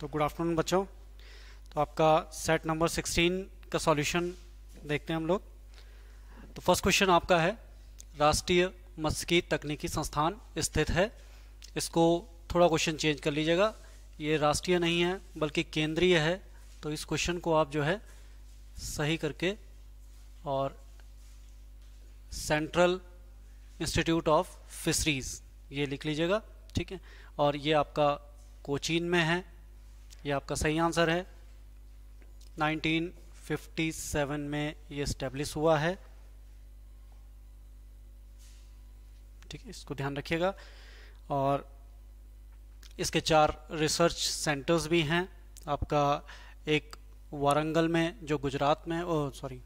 तो good afternoon बच्चों तो आपका सेट नंबर 16 का सॉल्यूशन देखते हैं हम लोग तो फर्स्ट क्वेश्चन आपका है राष्ट्रीय मस्की तकनीकी संस्थान स्थित है इसको थोड़ा क्वेश्चन चेंज कर लीजिएगा ये राष्ट्रीय नहीं है बल्कि केंद्रीय है तो इस क्वेश्चन को आप जो है सही करके और सेंट्रल इंस्टीट्यूट ऑफ फिशरीज ये लिख लीजिएगा ठीक है और ये आपका कोचीन में है ये आपका सही आंसर है 1957 में ये स्टेब्लिश हुआ है ठीक है इसको ध्यान रखिएगा और इसके चार रिसर्च सेंटर्स भी हैं आपका एक वारंगल में जो गुजरात में ओ सॉरी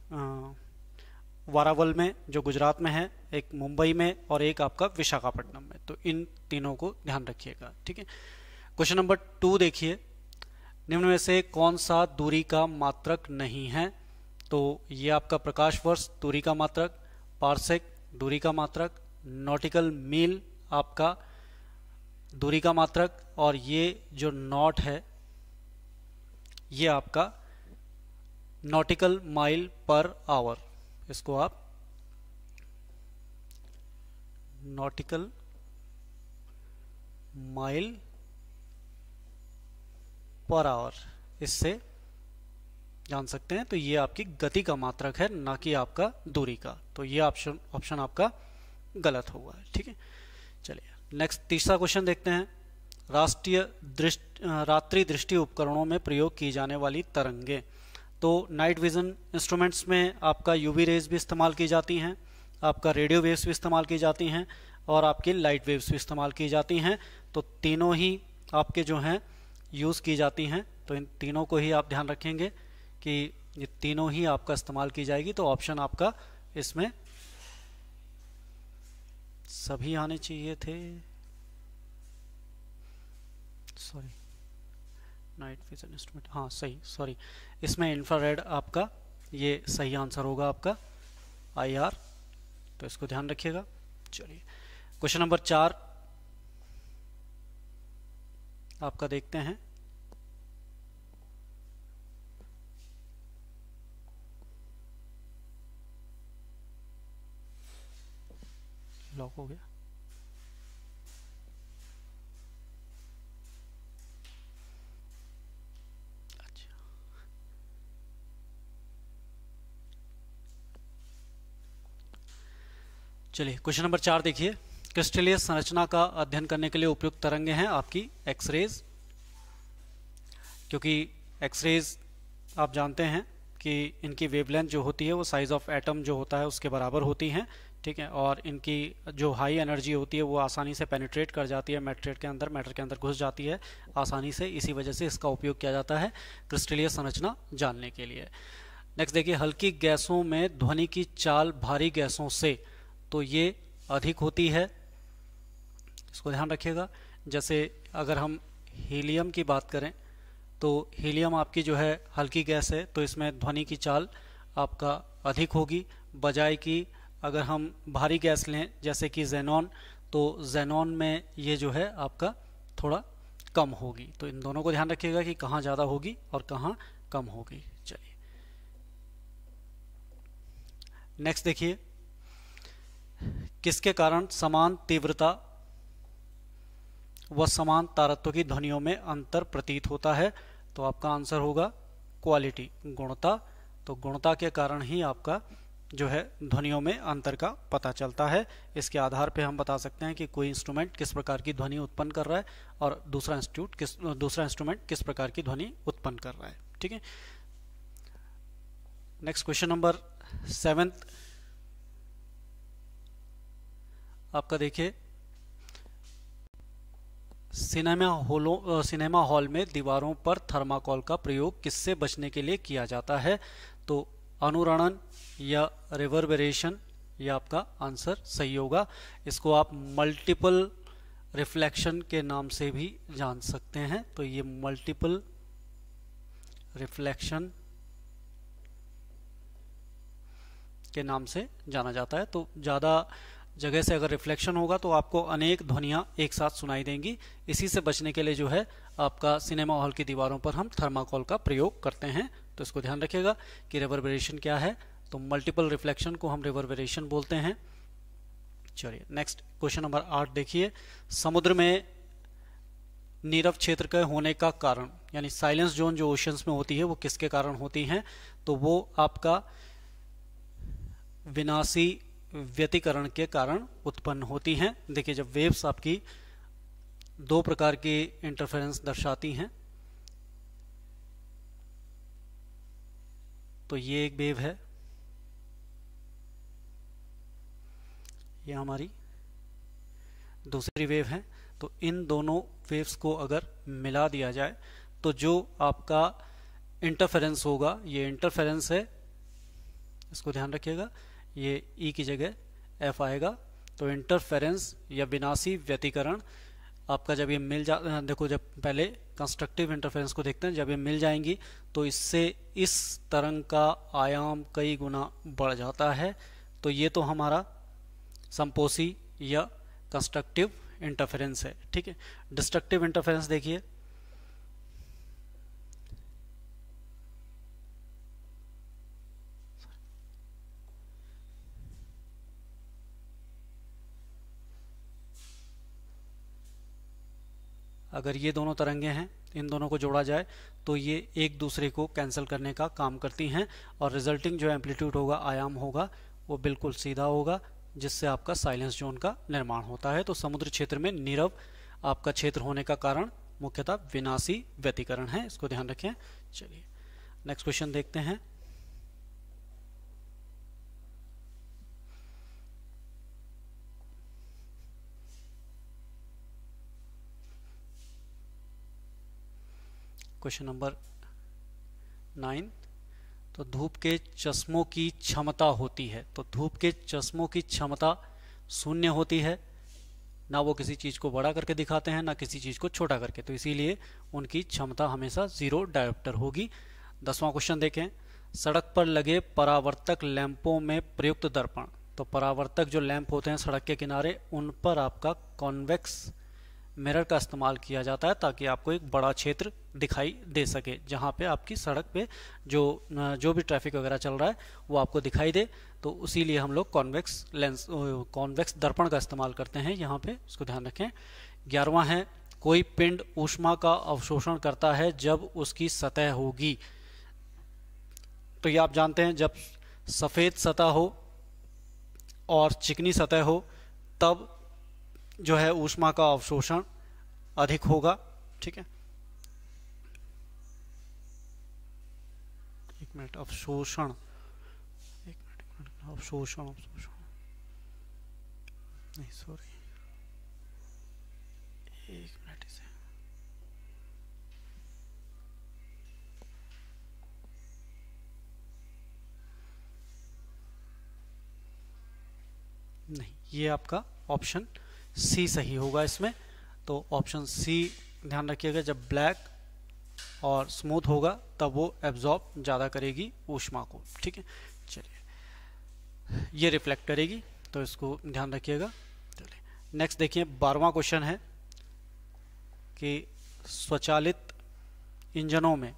वारावल में जो गुजरात में है एक मुंबई में और एक आपका विशाखापट्टनम में तो इन तीनों को ध्यान रखिएगा ठीक है क्वेश्चन नंबर टू देखिए निम्न में से कौन सा दूरी का मात्रक नहीं है तो ये आपका प्रकाश वर्ष दूरी का मात्रक पार्सेक दूरी का मात्रक नॉटिकल मील आपका दूरी का मात्रक और ये जो नॉट है ये आपका नॉटिकल माइल पर आवर इसको आप नॉटिकल माइल पर आवर इससे जान सकते हैं तो ये आपकी गति का मात्रक है ना कि आपका दूरी का तो ये ऑप्शन ऑप्शन आपका गलत होगा ठीक है चलिए नेक्स्ट तीसरा क्वेश्चन देखते हैं राष्ट्रीय दृष्टि रात्रि दृष्टि उपकरणों में प्रयोग की जाने वाली तरंगे तो नाइट विजन इंस्ट्रूमेंट्स में आपका यूवी रेज भी इस्तेमाल की जाती हैं आपका रेडियो वेव्स भी इस्तेमाल की जाती हैं और आपकी लाइट वेव्स भी इस्तेमाल की जाती हैं तो तीनों ही आपके जो हैं यूज़ की जाती हैं तो इन तीनों को ही आप ध्यान रखेंगे कि ये तीनों ही आपका इस्तेमाल की जाएगी तो ऑप्शन आपका इसमें सभी आने चाहिए थे सॉरी नाइट विजन इंस्ट्रूमेंट हाँ सही सॉरी इसमें इंफ्रारेड आपका ये सही आंसर होगा आपका आईआर तो इसको ध्यान रखिएगा चलिए क्वेश्चन नंबर चार आपका देखते हैं लॉक हो गया अच्छा चलिए क्वेश्चन नंबर चार देखिए क्रिस्टलीय संरचना का अध्ययन करने के लिए उपयुक्त तरंगे हैं आपकी एक्सरेज क्योंकि एक्सरेज आप जानते हैं कि इनकी वेवलेंथ जो होती है वो साइज ऑफ एटम जो होता है उसके बराबर होती हैं ठीक है और इनकी जो हाई एनर्जी होती है वो आसानी से पेनिट्रेट कर जाती है मैट्रेट के अंदर मैटर के अंदर घुस जाती है आसानी से इसी वजह से इसका उपयोग किया जाता है क्रिस्टलीय संरचना जानने के लिए नेक्स्ट देखिए हल्की गैसों में ध्वनि की चाल भारी गैसों से तो ये अधिक होती है इसको ध्यान रखिएगा जैसे अगर हम हीलियम की बात करें तो हीलियम आपकी जो है हल्की गैस है तो इसमें ध्वनि की चाल आपका अधिक होगी बजाय कि अगर हम भारी गैस लें जैसे कि जेनॉन तो जेनॉन में ये जो है आपका थोड़ा कम होगी तो इन दोनों को ध्यान रखिएगा कि कहाँ ज़्यादा होगी और कहाँ कम होगी चलिए नेक्स्ट देखिए किसके कारण समान तीव्रता व समान तारत्व की ध्वनियों में अंतर प्रतीत होता है तो आपका आंसर होगा क्वालिटी गुणता तो गुणता के कारण ही आपका जो है ध्वनियों में अंतर का पता चलता है इसके आधार पे हम बता सकते हैं कि कोई इंस्ट्रूमेंट किस प्रकार की ध्वनि उत्पन्न कर रहा है और दूसरा इंस्टीट्यूट किस दूसरा इंस्ट्रूमेंट किस प्रकार की ध्वनि उत्पन्न कर रहा है ठीक है नेक्स्ट क्वेश्चन नंबर सेवेंथ आपका देखिए सिनेमा हॉलों सिनेमा हॉल में दीवारों पर थर्माकोल का प्रयोग किससे बचने के लिए किया जाता है तो अनुरणन या रिवर्बरेशन ये आपका आंसर सही होगा इसको आप मल्टीपल रिफ्लेक्शन के नाम से भी जान सकते हैं तो ये मल्टीपल रिफ्लेक्शन के नाम से जाना जाता है तो ज़्यादा जगह से अगर रिफ्लेक्शन होगा तो आपको अनेक ध्वनियाँ एक साथ सुनाई देंगी इसी से बचने के लिए जो है आपका सिनेमा हॉल की दीवारों पर हम थर्माकोल का प्रयोग करते हैं तो इसको ध्यान रखिएगा कि रिवरबरेशन क्या है तो मल्टीपल रिफ्लेक्शन को हम रिवरबरेशन बोलते हैं चलिए नेक्स्ट क्वेश्चन नंबर आठ देखिए समुद्र में नीरव क्षेत्र के होने का कारण यानी साइलेंस जोन जो ओशंस में होती है वो किसके कारण होती हैं तो वो आपका विनाशी व्यतिकरण के कारण उत्पन्न होती हैं देखिए जब वेव्स आपकी दो प्रकार की इंटरफेरेंस दर्शाती हैं तो ये एक वेव है ये हमारी दूसरी वेव है तो इन दोनों वेव्स को अगर मिला दिया जाए तो जो आपका इंटरफेरेंस होगा ये इंटरफेरेंस है इसको ध्यान रखिएगा ये ई e की जगह एफ आएगा तो इंटरफेरेंस या विनाशी व्यतिकरण आपका जब ये मिल जा देखो जब पहले कंस्ट्रक्टिव इंटरफेरेंस को देखते हैं जब ये मिल जाएंगी तो इससे इस तरंग का आयाम कई गुना बढ़ जाता है तो ये तो हमारा संपोषी या कंस्ट्रक्टिव इंटरफेरेंस है ठीक है डिस्ट्रक्टिव इंटरफेरेंस देखिए अगर ये दोनों तरंगे हैं इन दोनों को जोड़ा जाए तो ये एक दूसरे को कैंसिल करने का काम करती हैं और रिजल्टिंग जो एम्पलीट्यूड होगा आयाम होगा वो बिल्कुल सीधा होगा जिससे आपका साइलेंस जोन का निर्माण होता है तो समुद्र क्षेत्र में नीरव आपका क्षेत्र होने का कारण मुख्यतः विनाशी व्यतीकरण है इसको ध्यान रखें चलिए नेक्स्ट क्वेश्चन देखते हैं क्वेश्चन नंबर नाइन तो धूप के चश्मों की क्षमता होती है तो धूप के चश्मों की क्षमता शून्य होती है ना वो किसी चीज़ को बड़ा करके दिखाते हैं ना किसी चीज़ को छोटा करके तो इसीलिए उनकी क्षमता हमेशा ज़ीरो डायोप्टर होगी दसवां क्वेश्चन देखें सड़क पर लगे परावर्तक लैंपों में प्रयुक्त दर्पण तो परावर्तक जो लैंप होते हैं सड़क के किनारे उन पर आपका कॉन्वेक्स मिरर का इस्तेमाल किया जाता है ताकि आपको एक बड़ा क्षेत्र दिखाई दे सके जहाँ पे आपकी सड़क पे जो जो भी ट्रैफिक वगैरह चल रहा है वो आपको दिखाई दे तो उसी लिए हम लोग कॉन्वेक्स लेंस कॉन्वेक्स दर्पण का इस्तेमाल करते हैं यहाँ पे इसको ध्यान रखें ग्यारहवा है कोई पिंड ऊष्मा का अवशोषण करता है जब उसकी सतह होगी तो ये आप जानते हैं जब सफ़ेद सतह हो और चिकनी सतह हो तब जो है ऊष्मा का अवशोषण अधिक होगा ठीक है एक मिनट अवशोषण एक मिनट अवशोषण अवशोषण नहीं सॉरी एक मिनट इसे नहीं ये आपका ऑप्शन सी सही होगा इसमें तो ऑप्शन सी ध्यान रखिएगा जब ब्लैक और स्मूथ होगा तब वो एब्जॉर्ब ज़्यादा करेगी ऊष्मा को ठीक है चलिए ये रिफ्लेक्ट करेगी तो इसको ध्यान रखिएगा चलिए नेक्स्ट देखिए बारवा क्वेश्चन है कि स्वचालित इंजनों में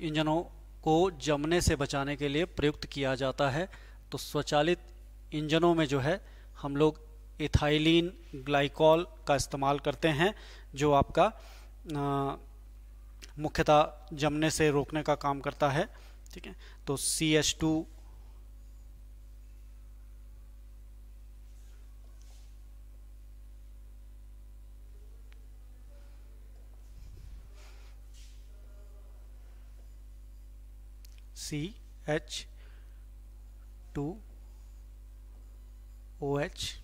इंजनों को जमने से बचाने के लिए प्रयुक्त किया जाता है तो स्वचालित इंजनों में जो है हम लोग इथाइलिन ग्लाइकॉल का इस्तेमाल करते हैं जो आपका मुख्यतः जमने से रोकने का काम करता है ठीक है तो C H two C H two O H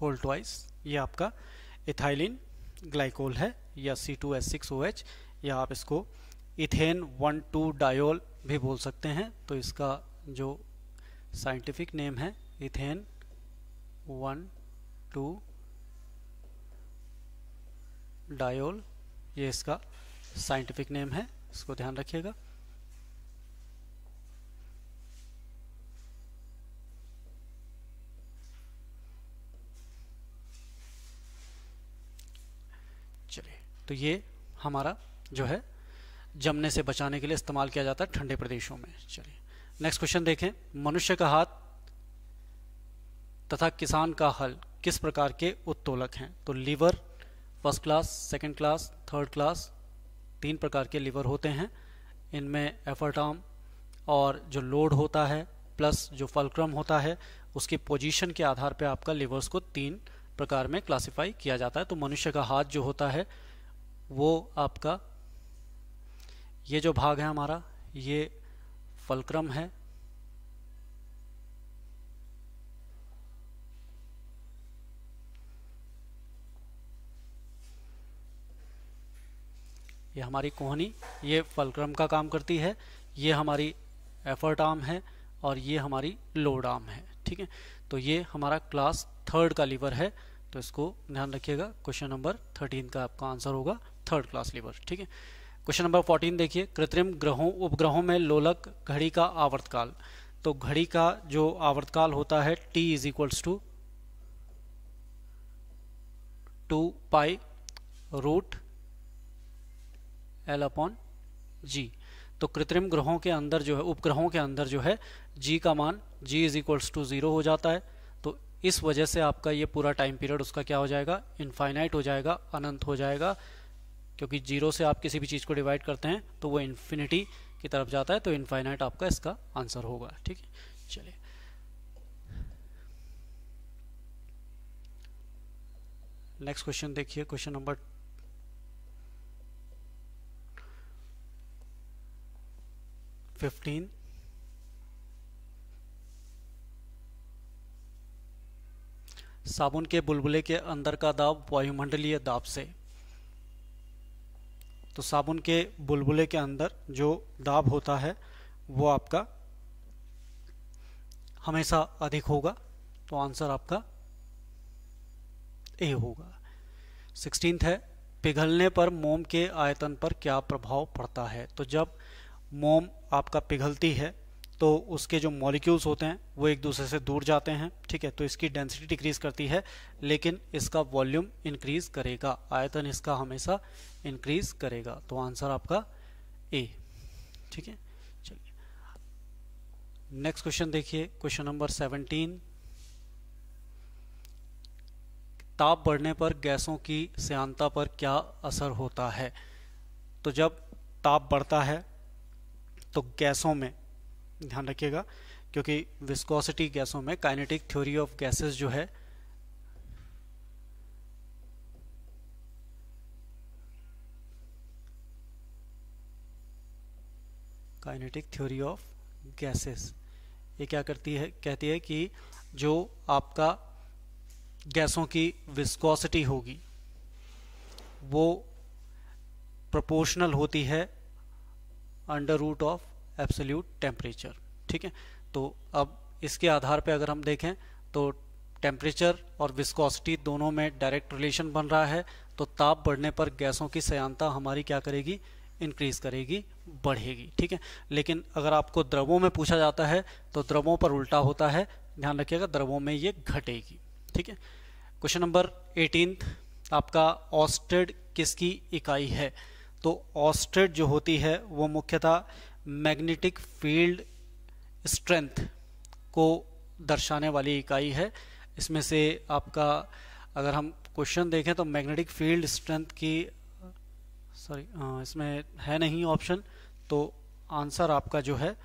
whole twice ये आपका इथाइलिन ग्लाइकोल है या C two S six O H या आप इसको इथेन वन टू डायोल भी बोल सकते हैं तो इसका जो साइंटिफिक नेम है इथेन वन टू डायोल ये इसका साइंटिफिक नेम है इसको ध्यान रखिएगा तो ये हमारा जो है जमने से बचाने के लिए इस्तेमाल किया जाता है ठंडे प्रदेशों में चलिए नेक्स्ट क्वेश्चन देखें मनुष्य का हाथ तथा किसान का हल किस प्रकार के उत्तोलक हैं तो lever first class second class third class तीन प्रकार के लीवर होते हैं इनमें एफर्ट आर्म और जो लोड होता है प्लस जो फलक्रम होता है उसके पोजीशन के आधार पर आपका लीवर्स को तीन प्रकार में क्लासिफाई किया जाता है तो मनुष्य का हाथ जो होता है वो आपका ये जो भाग है हमारा ये फलक्रम है ये हमारी कोहनी ये फलक्रम का काम करती है ये हमारी एफर्ट आर्म है और ये हमारी लोड आर्म है ठीक है तो ये हमारा क्लास थर्ड का लीवर है तो इसको ध्यान रखिएगा क्वेश्चन नंबर थर्टीन का आपका आंसर होगा थर्ड क्लास लीवर ठीक है क्वेश्चन नंबर फोर्टीन देखिए कृत्रिम ग्रहों उपग्रहों में लोलक घड़ी का आवर्तकाल तो घड़ी का जो आवर्तकाल होता है T is equals to two pi root L upon G तो कृत्रिम ग्रहों के अंदर जो है उपग्रहों के अंदर जो है जी का मान G is equals to zero हो जाता है तो इस वजह से आपका ये पूरा टाइम पीरियड उसका क्या हो जाएगा इनफाइनाइट हो जाएगा अनंत हो जाएगा क्योंकि जीरो से आप किसी भी चीज़ को डिवाइड करते हैं तो वो इन्फिनिटी की तरफ जाता है तो इन्फाइनाइट आपका इसका आंसर होगा ठीक है चलिए नेक्स्ट क्वेश्चन देखिए क्वेश्चन नंबर फिफ्टीन साबुन के बुलबुले के अंदर का दाब वायुमंडलीय दाब से तो साबुन के बुलबुले के अंदर जो दाब होता है वो आपका हमेशा अधिक होगा तो आंसर आपका ए होगा सिक्सटीन है पिघलने पर मोम के आयतन पर क्या प्रभाव पड़ता है तो जब मोम आपका पिघलती है तो उसके जो मॉलिक्यूल्स होते हैं वो एक दूसरे से दूर जाते हैं ठीक है तो इसकी डेंसिटी डिक्रीज करती है लेकिन इसका वॉल्यूम इंक्रीज करेगा आयतन इसका हमेशा इंक्रीज करेगा तो आंसर आपका ए ठीक है चलिए नेक्स्ट क्वेश्चन देखिए क्वेश्चन नंबर सेवनटीन ताप बढ़ने पर गैसों की सयानता पर क्या असर होता है तो जब ताप बढ़ता है तो गैसों में ध्यान रखिएगा क्योंकि विस्कोसिटी गैसों में काइनेटिक थ्योरी ऑफ गैसेस जो है काइनेटिक थ्योरी ऑफ गैसेस ये क्या करती है कहती है कि जो आपका गैसों की विस्कोसिटी होगी वो प्रोपोर्शनल होती है under root of absolute temperature ठीक है तो अब इसके आधार पे अगर हम देखें तो टेम्परेचर और विस्कोसिटी दोनों में डायरेक्ट रिलेशन बन रहा है तो ताप बढ़ने पर गैसों की सयानता हमारी क्या करेगी इंक्रीज करेगी बढ़ेगी ठीक है लेकिन अगर आपको द्रवों में पूछा जाता है तो द्रवों पर उल्टा होता है ध्यान रखिएगा द्रवों में ये घटेगी ठीक है क्वेश्चन नंबर एटीन आपका ऑस्टेड किसकी इकाई है तो ऑस्टेड जो होती है वो मुख्यतः मैग्नेटिक फील्ड स्ट्रेंथ को दर्शाने वाली इकाई है इसमें से आपका अगर हम क्वेश्चन देखें तो मैग्नेटिक फील्ड स्ट्रेंथ की सॉरी इसमें है नहीं ऑप्शन तो आंसर आपका जो है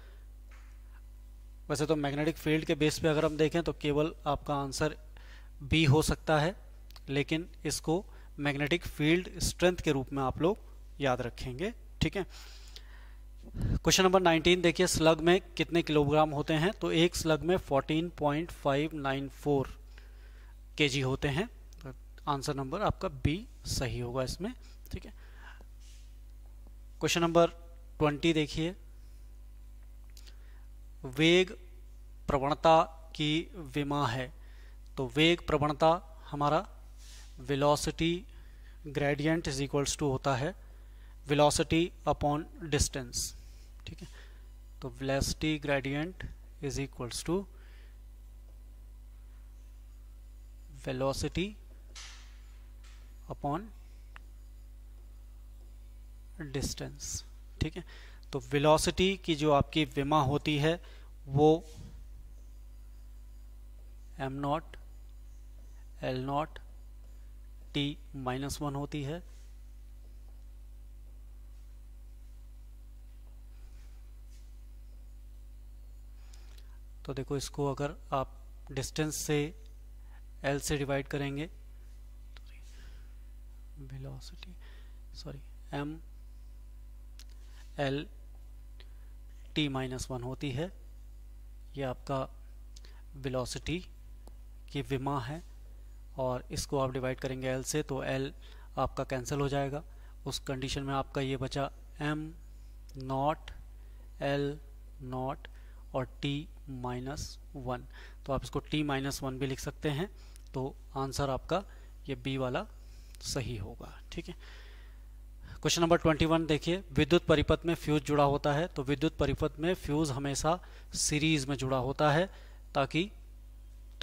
वैसे तो मैग्नेटिक फील्ड के बेस पे अगर हम देखें तो केवल आपका आंसर बी हो सकता है लेकिन इसको मैग्नेटिक फील्ड स्ट्रेंथ के रूप में आप लोग याद रखेंगे ठीक है क्वेश्चन नंबर 19 देखिए स्लग में कितने किलोग्राम होते हैं तो एक स्लग में 14.594 केजी होते हैं आंसर नंबर आपका बी सही होगा इसमें ठीक है क्वेश्चन नंबर 20 देखिए वेग प्रवणता की विमा है तो वेग प्रवणता हमारा velocity gradient is equals to होता है वेलोसिटी अपॉन डिस्टेंस ठीक है तो velocity gradient is equals to velocity upon distance ठीक है तो वेलोसिटी की जो आपकी विमा होती है वो M naught L naught T minus one होती है तो देखो इसको अगर आप डिस्टेंस से एल से डिवाइड करेंगे velocity sorry M L T minus one होती है ये आपका वेलोसिटी की विमा है और इसको आप डिवाइड करेंगे एल से तो एल आपका कैंसिल हो जाएगा उस कंडीशन में आपका ये बचा एम नॉट एल नॉट और t माइनस वन तो आप इसको t माइनस वन भी लिख सकते हैं तो आंसर आपका ये b वाला सही होगा ठीक है क्वेश्चन नंबर 21 देखिए विद्युत परिपथ में फ्यूज जुड़ा होता है तो विद्युत परिपथ में फ्यूज हमेशा सीरीज में जुड़ा होता है ताकि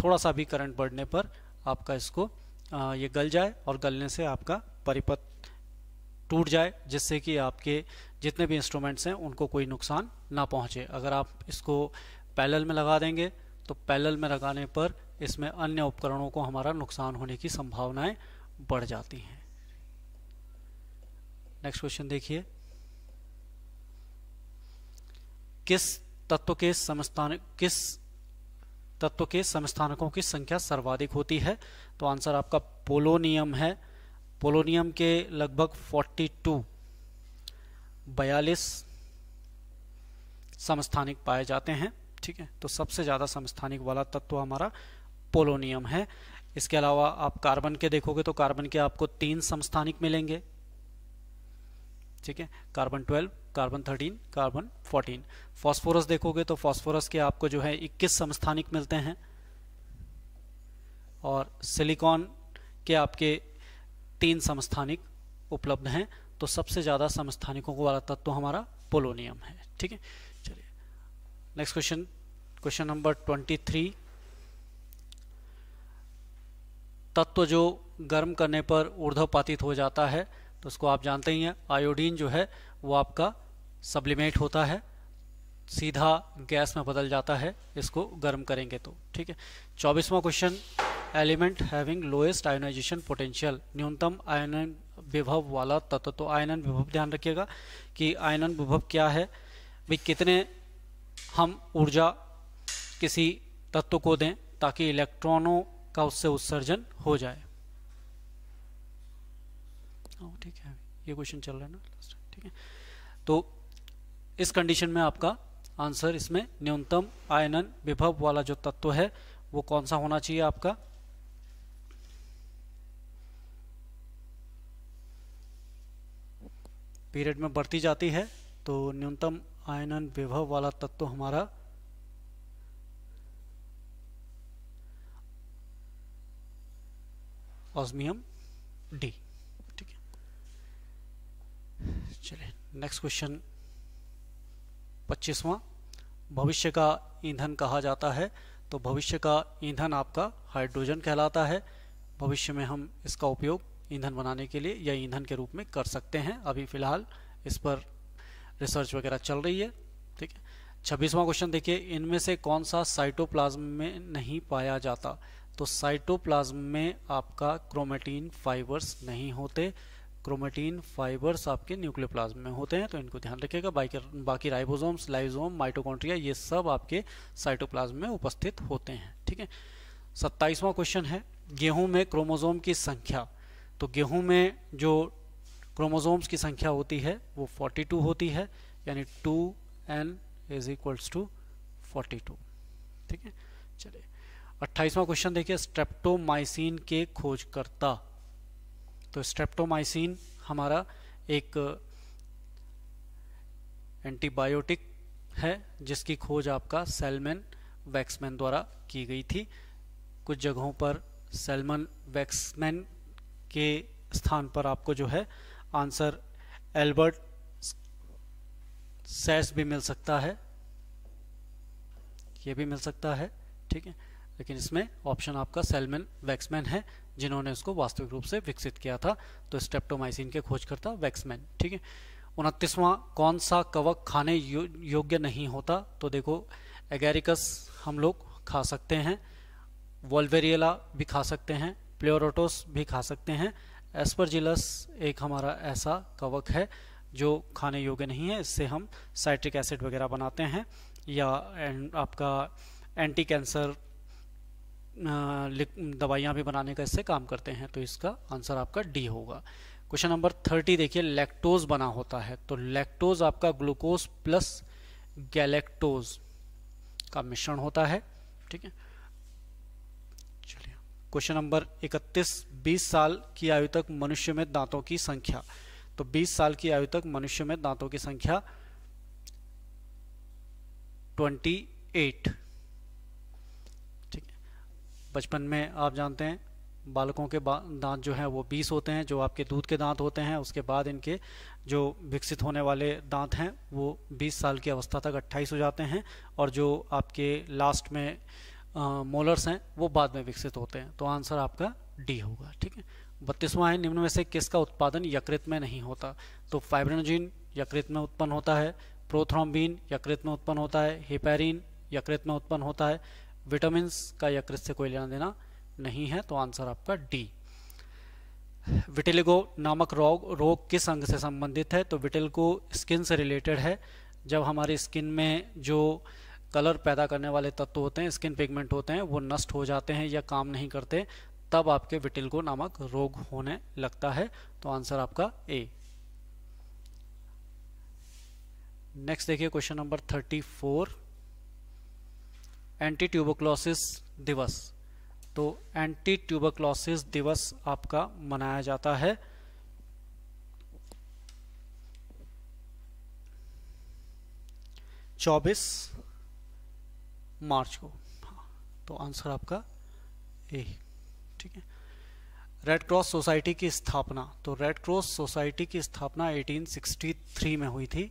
थोड़ा सा भी करंट बढ़ने पर आपका इसको आ, ये गल जाए और गलने से आपका परिपथ टूट जाए जिससे कि आपके जितने भी इंस्ट्रूमेंट्स हैं उनको कोई नुकसान ना पहुंचे अगर आप इसको पैलल में लगा देंगे तो पैलल में लगाने पर इसमें अन्य उपकरणों को हमारा नुकसान होने की संभावनाएं बढ़ जाती हैं नेक्स्ट क्वेश्चन देखिए किस तत्व के समस्थान किस तत्व के समस्थानकों की संख्या सर्वाधिक होती है तो आंसर आपका पोलोनियम है पोलोनियम के लगभग 42 बयालीस समस्थानिक पाए जाते हैं ठीक है तो सबसे ज़्यादा समस्थानिक वाला तत्व हमारा पोलोनियम है इसके अलावा आप कार्बन के देखोगे तो कार्बन के आपको तीन समस्थानिक मिलेंगे ठीक है कार्बन 12, कार्बन 13, कार्बन 14। फास्फोरस देखोगे तो फास्फोरस के आपको जो है 21 समस्थानिक मिलते हैं और सिलिकॉन के आपके तीन समस्थानिक उपलब्ध हैं तो सबसे ज़्यादा समस्थानिकों को वाला तत्व तो हमारा पोलोनियम है ठीक है चलिए next question question number twenty three तत्व जो गर्म करने पर ऊर्ध्वपातित हो जाता है तो उसको आप जानते ही हैं आयोडीन जो है वो आपका सब्लिमेट होता है सीधा गैस में बदल जाता है इसको गर्म करेंगे तो ठीक है चौबीसवा question element having lowest ionization potential न्यूनतम आयोनाइन विभव वाला तत्व तो आयनन विभव ध्यान रखिएगा कि आयनन विभव क्या है भाई कितने हम ऊर्जा किसी तत्व को दें ताकि इलेक्ट्रॉनों का उससे उत्सर्जन हो जाए ठीक है ये क्वेश्चन चल रहा है ना ठीक है तो इस कंडीशन में आपका आंसर इसमें न्यूनतम आयनन विभव वाला जो तत्व है वो कौन सा होना चाहिए आपका पीरियड में बढ़ती जाती है तो न्यूनतम आयनन विभव वाला तत्व हमारा ऑस्मियम डी ठीक है चलिए नेक्स्ट क्वेश्चन पच्चीसवा भविष्य का ईंधन कहा जाता है तो भविष्य का ईंधन आपका हाइड्रोजन कहलाता है भविष्य में हम इसका उपयोग ईंधन बनाने के लिए या ईंधन के रूप में कर सकते हैं अभी फ़िलहाल इस पर रिसर्च वगैरह चल रही है ठीक है छब्बीसवां क्वेश्चन देखिए इनमें से कौन सा साइटोप्लाज्म में नहीं पाया जाता तो साइटोप्लाज्म में आपका क्रोमेटीन फाइबर्स नहीं होते क्रोमेटीन फाइबर्स आपके न्यूक्लियोप्लाज्म में होते हैं तो इनको ध्यान रखिएगा बाकी राइबोसोम्स लाइजोम माइटोकॉन्ट्रिया ये सब आपके साइटोप्लाज्म में उपस्थित होते हैं ठीक है सत्ताईसवां क्वेश्चन है गेहूं में क्रोमोजोम की संख्या तो गेहूं में जो क्रोमोजोम्स की संख्या होती है वो 42 होती है यानी 2n N is equals to forty ठीक है चलिए अट्ठाईसवा क्वेश्चन देखिए स्ट्रेप्टोमाइसिन के खोजकर्ता तो स्ट्रेप्टोमाइसिन हमारा एक एंटीबायोटिक है जिसकी खोज आपका सेलमेन वैक्समैन द्वारा की गई थी कुछ जगहों पर सेलमन वैक्समैन के स्थान पर आपको जो है आंसर एल्बर्ट सेस भी मिल सकता है ये भी मिल सकता है ठीक है लेकिन इसमें ऑप्शन आपका सेलमैन वैक्समैन है जिन्होंने उसको वास्तविक रूप से विकसित किया था तो स्टेप्टोमाइसिन के खोजकर्ता वैक्समैन ठीक है उनतीसवां कौन सा कवक खाने यो, योग्य नहीं होता तो देखो एगेरिकस हम लोग खा सकते हैं वॉल्वेरियला भी खा सकते हैं प्लेरोटोस भी खा सकते हैं एस्परजिलस एक हमारा ऐसा कवक है जो खाने योग्य नहीं है इससे हम साइट्रिक एसिड वगैरह बनाते हैं या आपका एंटी कैंसर दवाइयाँ भी बनाने का इससे काम करते हैं तो इसका आंसर आपका डी होगा क्वेश्चन नंबर थर्टी देखिए लैक्टोज बना होता है तो लैक्टोज आपका ग्लूकोज प्लस गैलेक्टोज का मिश्रण होता है ठीक है क्वेश्चन नंबर 31 20 साल की आयु तक मनुष्य में दांतों की संख्या तो 20 साल की आयु तक मनुष्य में दांतों की संख्या 28 ठीक बचपन में आप जानते हैं बालकों के दांत जो हैं वो 20 होते हैं जो आपके दूध के दांत होते हैं उसके बाद इनके जो विकसित होने वाले दांत हैं वो 20 साल की अवस्था तक 28 हो जाते हैं और जो आपके लास्ट में मोलर्स हैं वो बाद में विकसित होते हैं तो आंसर आपका डी होगा ठीक है बत्तीसवां है निम्न में से किसका उत्पादन यकृत में नहीं होता तो फाइब्रोनोजिन यकृत में उत्पन्न होता है प्रोथ्रोम्बिन यकृत में उत्पन्न होता है हिपेरिन यकृत में उत्पन्न होता है विटामिन का यकृत से कोई लेना देना नहीं है तो आंसर आपका डी विटिलगो नामक रोग रोग किस अंग से संबंधित है तो विटिलगो स्किन से रिलेटेड है जब हमारी स्किन में जो कलर पैदा करने वाले तत्व होते हैं स्किन पिगमेंट होते हैं वो नष्ट हो जाते हैं या काम नहीं करते तब आपके को नामक रोग होने लगता है तो आंसर आपका ए नेक्स्ट देखिए question number thirty four anti tuberculosis दिवस तो एंटी ट्यूबोक्लोसिस दिवस आपका मनाया जाता है चौबीस मार्च को हाँ तो आंसर आपका ए ठीक है रेड क्रॉस सोसाइटी की स्थापना तो रेड क्रॉस सोसाइटी की स्थापना 1863 में हुई थी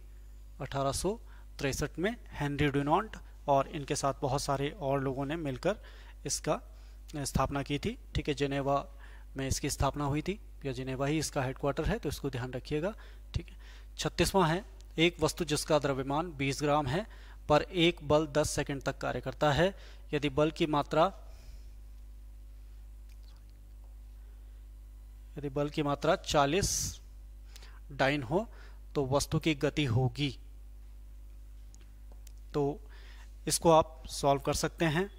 अठारह में हेनरी डुनान्ट और इनके साथ बहुत सारे और लोगों ने मिलकर इसका स्थापना की थी ठीक है जिनेवा में इसकी स्थापना हुई थी या जिनेवा ही इसका हेडक्वार्टर है तो इसको ध्यान रखिएगा ठीक है छत्तीसवां है एक वस्तु जिसका द्रव्यमान 20 ग्राम है पर एक बल 10 सेकंड तक कार्य करता है यदि बल की मात्रा यदि बल की मात्रा 40 डाइन हो तो वस्तु की गति होगी तो इसको आप सॉल्व कर सकते हैं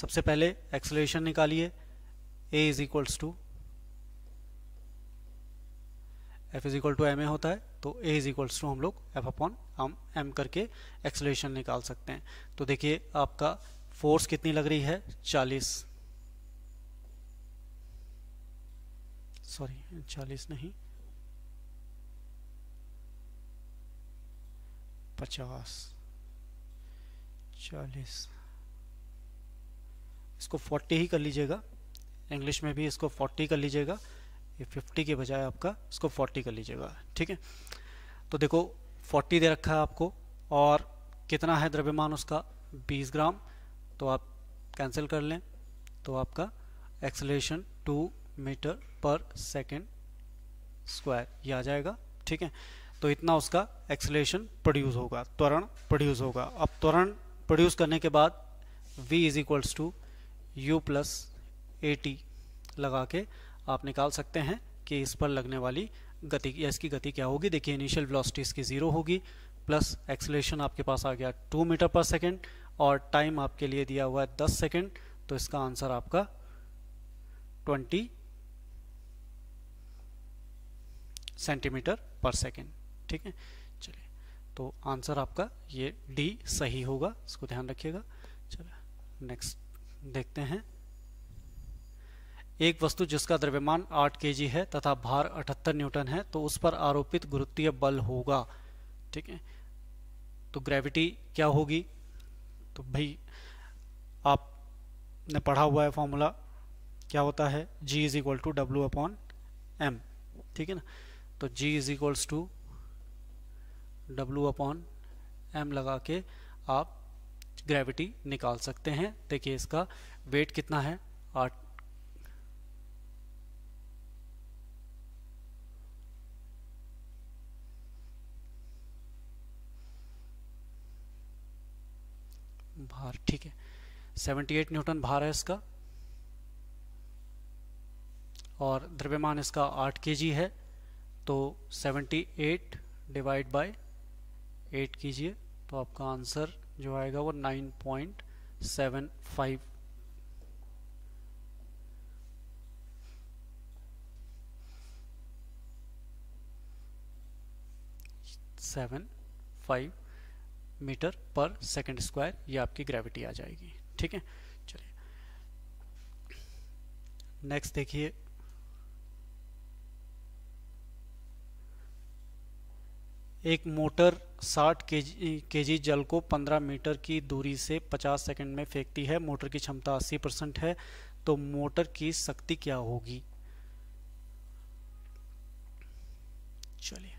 सबसे पहले एक्सलेशन निकालिए A is equals to F is equal to M A होता है तो ए इज इक्वल्स टू हम लोग एफ अपॉन हम एम करके एक्सलेशन निकाल सकते हैं तो देखिए आपका फोर्स कितनी लग रही है चालीस सॉरी चालीस नहीं पचास चालीस इसको फोर्टी ही कर लीजिएगा इंग्लिश में भी इसको फोर्टी कर लीजिएगा ये फिफ्टी के बजाय आपका इसको फोर्टी कर लीजिएगा ठीक है तो देखो 40 दे रखा है आपको और कितना है द्रव्यमान उसका 20 ग्राम तो आप कैंसिल कर लें तो आपका acceleration 2 metre per second square ये आ जाएगा ठीक है तो इतना उसका एक्सलेशन प्रोड्यूस होगा त्वरण प्रोड्यूस होगा अब त्वरण प्रोड्यूस करने के बाद v is equals to U plus A लगा के आप निकाल सकते हैं कि इस पर लगने वाली गति या इसकी गति क्या होगी देखिए इनिशियल वेलोसिटी इसकी ज़ीरो होगी प्लस एक्सलेशन आपके पास आ गया टू मीटर पर सेकेंड और टाइम आपके लिए दिया हुआ है दस सेकेंड तो इसका आंसर आपका ट्वेंटी सेंटीमीटर पर सेकेंड ठीक है चलिए तो आंसर आपका ये डी सही होगा इसको ध्यान रखिएगा चलो नेक्स्ट देखते हैं एक वस्तु जिसका द्रव्यमान 8 के है तथा भार 78 न्यूटन है तो उस पर आरोपित गुरुत्वीय बल होगा ठीक है तो ग्रेविटी क्या होगी तो भाई आपने पढ़ा हुआ है फॉर्मूला क्या होता है g is equal to W upon M ठीक है ना तो g is equals to W upon M लगा के आप ग्रेविटी निकाल सकते हैं देखिए इसका वेट कितना है आठ भार ठीक है 78 न्यूटन भार है इसका और द्रव्यमान इसका 8 के है तो 78 डिवाइड बाय 8 कीजिए तो आपका आंसर जो आएगा वो 9.75 seven five metre per second square ये आपकी ग्रेविटी आ जाएगी ठीक है चलिए नेक्स्ट देखिए एक मोटर 60 के जी जल को 15 मीटर की दूरी से 50 सेकंड में फेंकती है मोटर की क्षमता 80 परसेंट है तो मोटर की शक्ति क्या होगी चलिए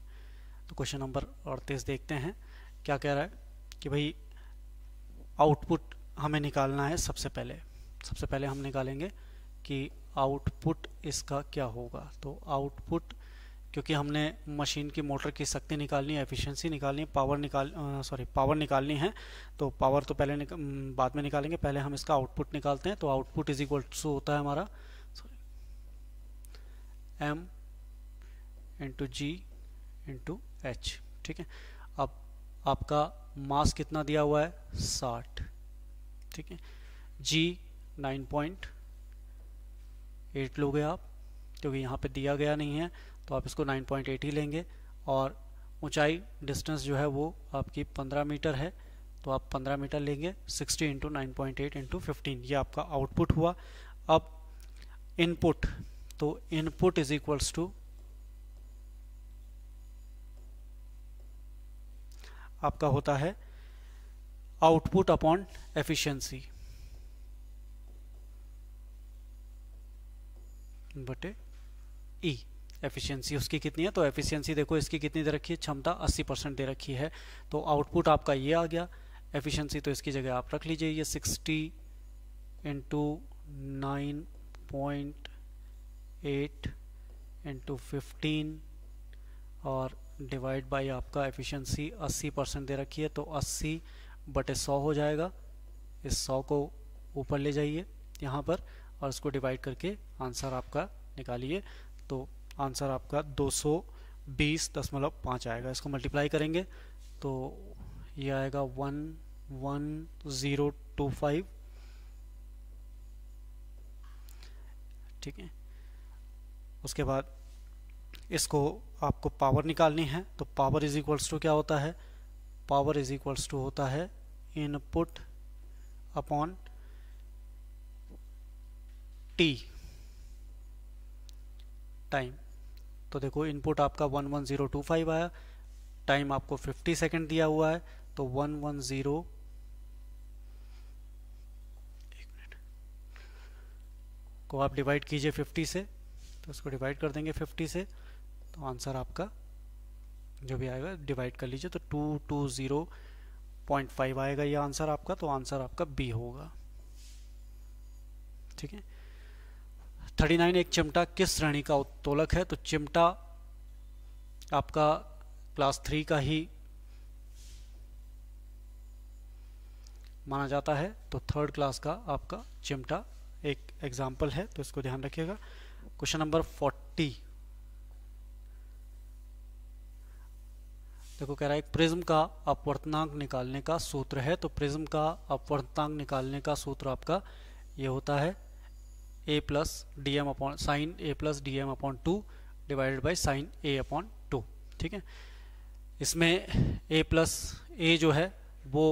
तो क्वेश्चन नंबर अड़तीस देखते हैं क्या कह रहा है कि भाई आउटपुट हमें निकालना है सबसे पहले सबसे पहले हम निकालेंगे कि आउटपुट इसका क्या होगा तो आउटपुट क्योंकि हमने मशीन की मोटर की शक्ति निकालनी है एफिशिएंसी निकालनी है पावर निकाल सॉरी पावर निकालनी है तो पावर तो पहले बाद में निकालेंगे पहले हम इसका आउटपुट निकालते हैं तो आउटपुट इज इक्वल टू होता है हमारा sorry M into G into H ठीक है अब आपका मास कितना दिया हुआ है साठ ठीक है जी नाइन पॉइंट एट लोगे आप क्योंकि यहाँ पे दिया गया नहीं है तो आप इसको नाइन पॉइंट एट ही लेंगे और ऊंचाई डिस्टेंस जो है वो आपकी पंद्रह मीटर है तो आप पंद्रह मीटर लेंगे sixty into nine point eight into fifteen ये आपका आउटपुट हुआ अब इनपुट तो इनपुट इज इक्वल्स टू आपका होता है आउटपुट अपॉन एफिशिएंसी बटे ई e, एफिशिएंसी उसकी कितनी है तो एफिशिएंसी देखो इसकी कितनी दे रखी है क्षमता 80 परसेंट दे रखी है तो आउटपुट आपका ये आ गया एफिशिएंसी तो इसकी जगह आप रख लीजिए ये 60 into nine point eight into fifteen और डिवाइड बाय आपका एफिशिएंसी 80 परसेंट दे रखी है तो 80 बटे 100 हो जाएगा इस 100 को ऊपर ले जाइए यहाँ पर और इसको डिवाइड करके आंसर आपका निकालिए तो आंसर आपका दो सौ बीस दशमलव पाँच आएगा इसको मल्टीप्लाई करेंगे तो ये आएगा one one zero two five ठीक है उसके बाद इसको आपको पावर निकालनी है तो पावर इज इक्वल्स टू क्या होता है पावर इज इक्वल्स टू होता है इनपुट अपॉन टी टाइम तो देखो इनपुट आपका 11025 आया टाइम आपको 50 सेकंड दिया हुआ है तो 110 वन जीरो को आप डिवाइड कीजिए 50 से तो उसको डिवाइड कर देंगे 50 से आंसर आपका जो भी आएगा डिवाइड कर लीजिए तो two two zero point five आएगा ये आंसर आपका तो आंसर आपका बी होगा ठीक है थर्टी नाइन एक चिमटा किस श्रेणी का उत्तोलक है तो चिमटा आपका क्लास थ्री का ही माना जाता है तो थर्ड क्लास का आपका चिमटा एक एग्जाम्पल है तो इसको ध्यान रखिएगा क्वेश्चन नंबर फोर्टी देखो कह रहा है प्रिज्म का अपवर्तनांक निकालने का सूत्र है तो प्रिज्म का अपवर्तनांक निकालने का सूत्र आपका ये होता है A plus D M upon sine A plus D M upon two divided by sine A upon two ठीक है इसमें ए प्लस ए जो है वो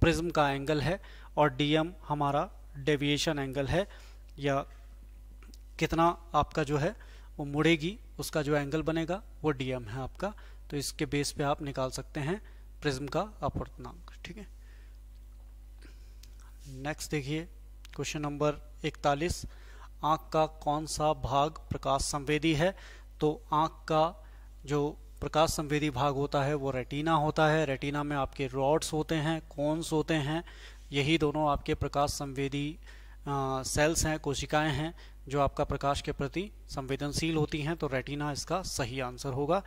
प्रिज्म का एंगल है और डी एम हमारा डेविएशन एंगल है या कितना आपका जो है वो मुड़ेगी उसका जो एंगल बनेगा वो डी एम है आपका तो इसके बेस पे आप निकाल सकते हैं प्रिज्म का अपवर्तनांक ठीक है नेक्स्ट देखिए क्वेश्चन नंबर इकतालीस आँख का कौन सा भाग प्रकाश संवेदी है तो आंख का जो प्रकाश संवेदी भाग होता है वो रेटिना होता है रेटिना में आपके रॉड्स होते हैं कौनस होते हैं यही दोनों आपके प्रकाश संवेदी सेल्स हैं कोशिकाएं हैं जो आपका प्रकाश के प्रति संवेदनशील होती हैं तो रेटिना इसका सही आंसर होगा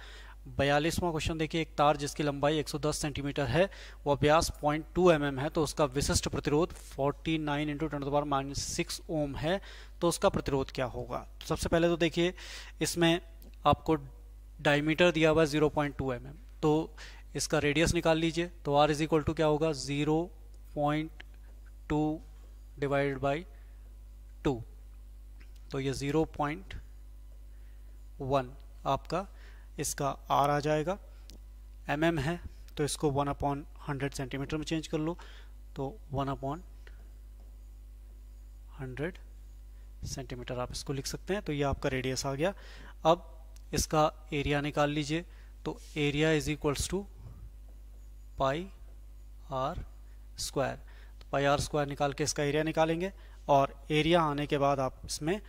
बयालीसवां क्वेश्चन देखिए एक तार जिसकी लंबाई 110 सेंटीमीटर है वह व्यास 0.2 टू mm है तो उसका विशिष्ट प्रतिरोध 49 नाइन इंटू टेन दोबार माइनस सिक्स ओम है तो उसका प्रतिरोध क्या होगा तो सबसे पहले तो देखिए इसमें आपको डायमीटर दिया हुआ है zero point two M M तो इसका रेडियस निकाल लीजिए तो आर इज इक्वल टू क्या होगा zero point two divide by two तो ये ज़ीरो पॉइंट वन आपका इसका आर आ जाएगा एम mm है तो इसको वन अपॉन हंड्रेड सेंटीमीटर में चेंज कर लो तो वन अपॉन हंड्रेड सेंटीमीटर आप इसको लिख सकते हैं तो ये आपका रेडियस आ गया अब इसका एरिया निकाल लीजिए तो area is equals to pi R square तो पाई आर स्क्वायर निकाल के इसका एरिया निकालेंगे और एरिया आने के बाद आप इसमें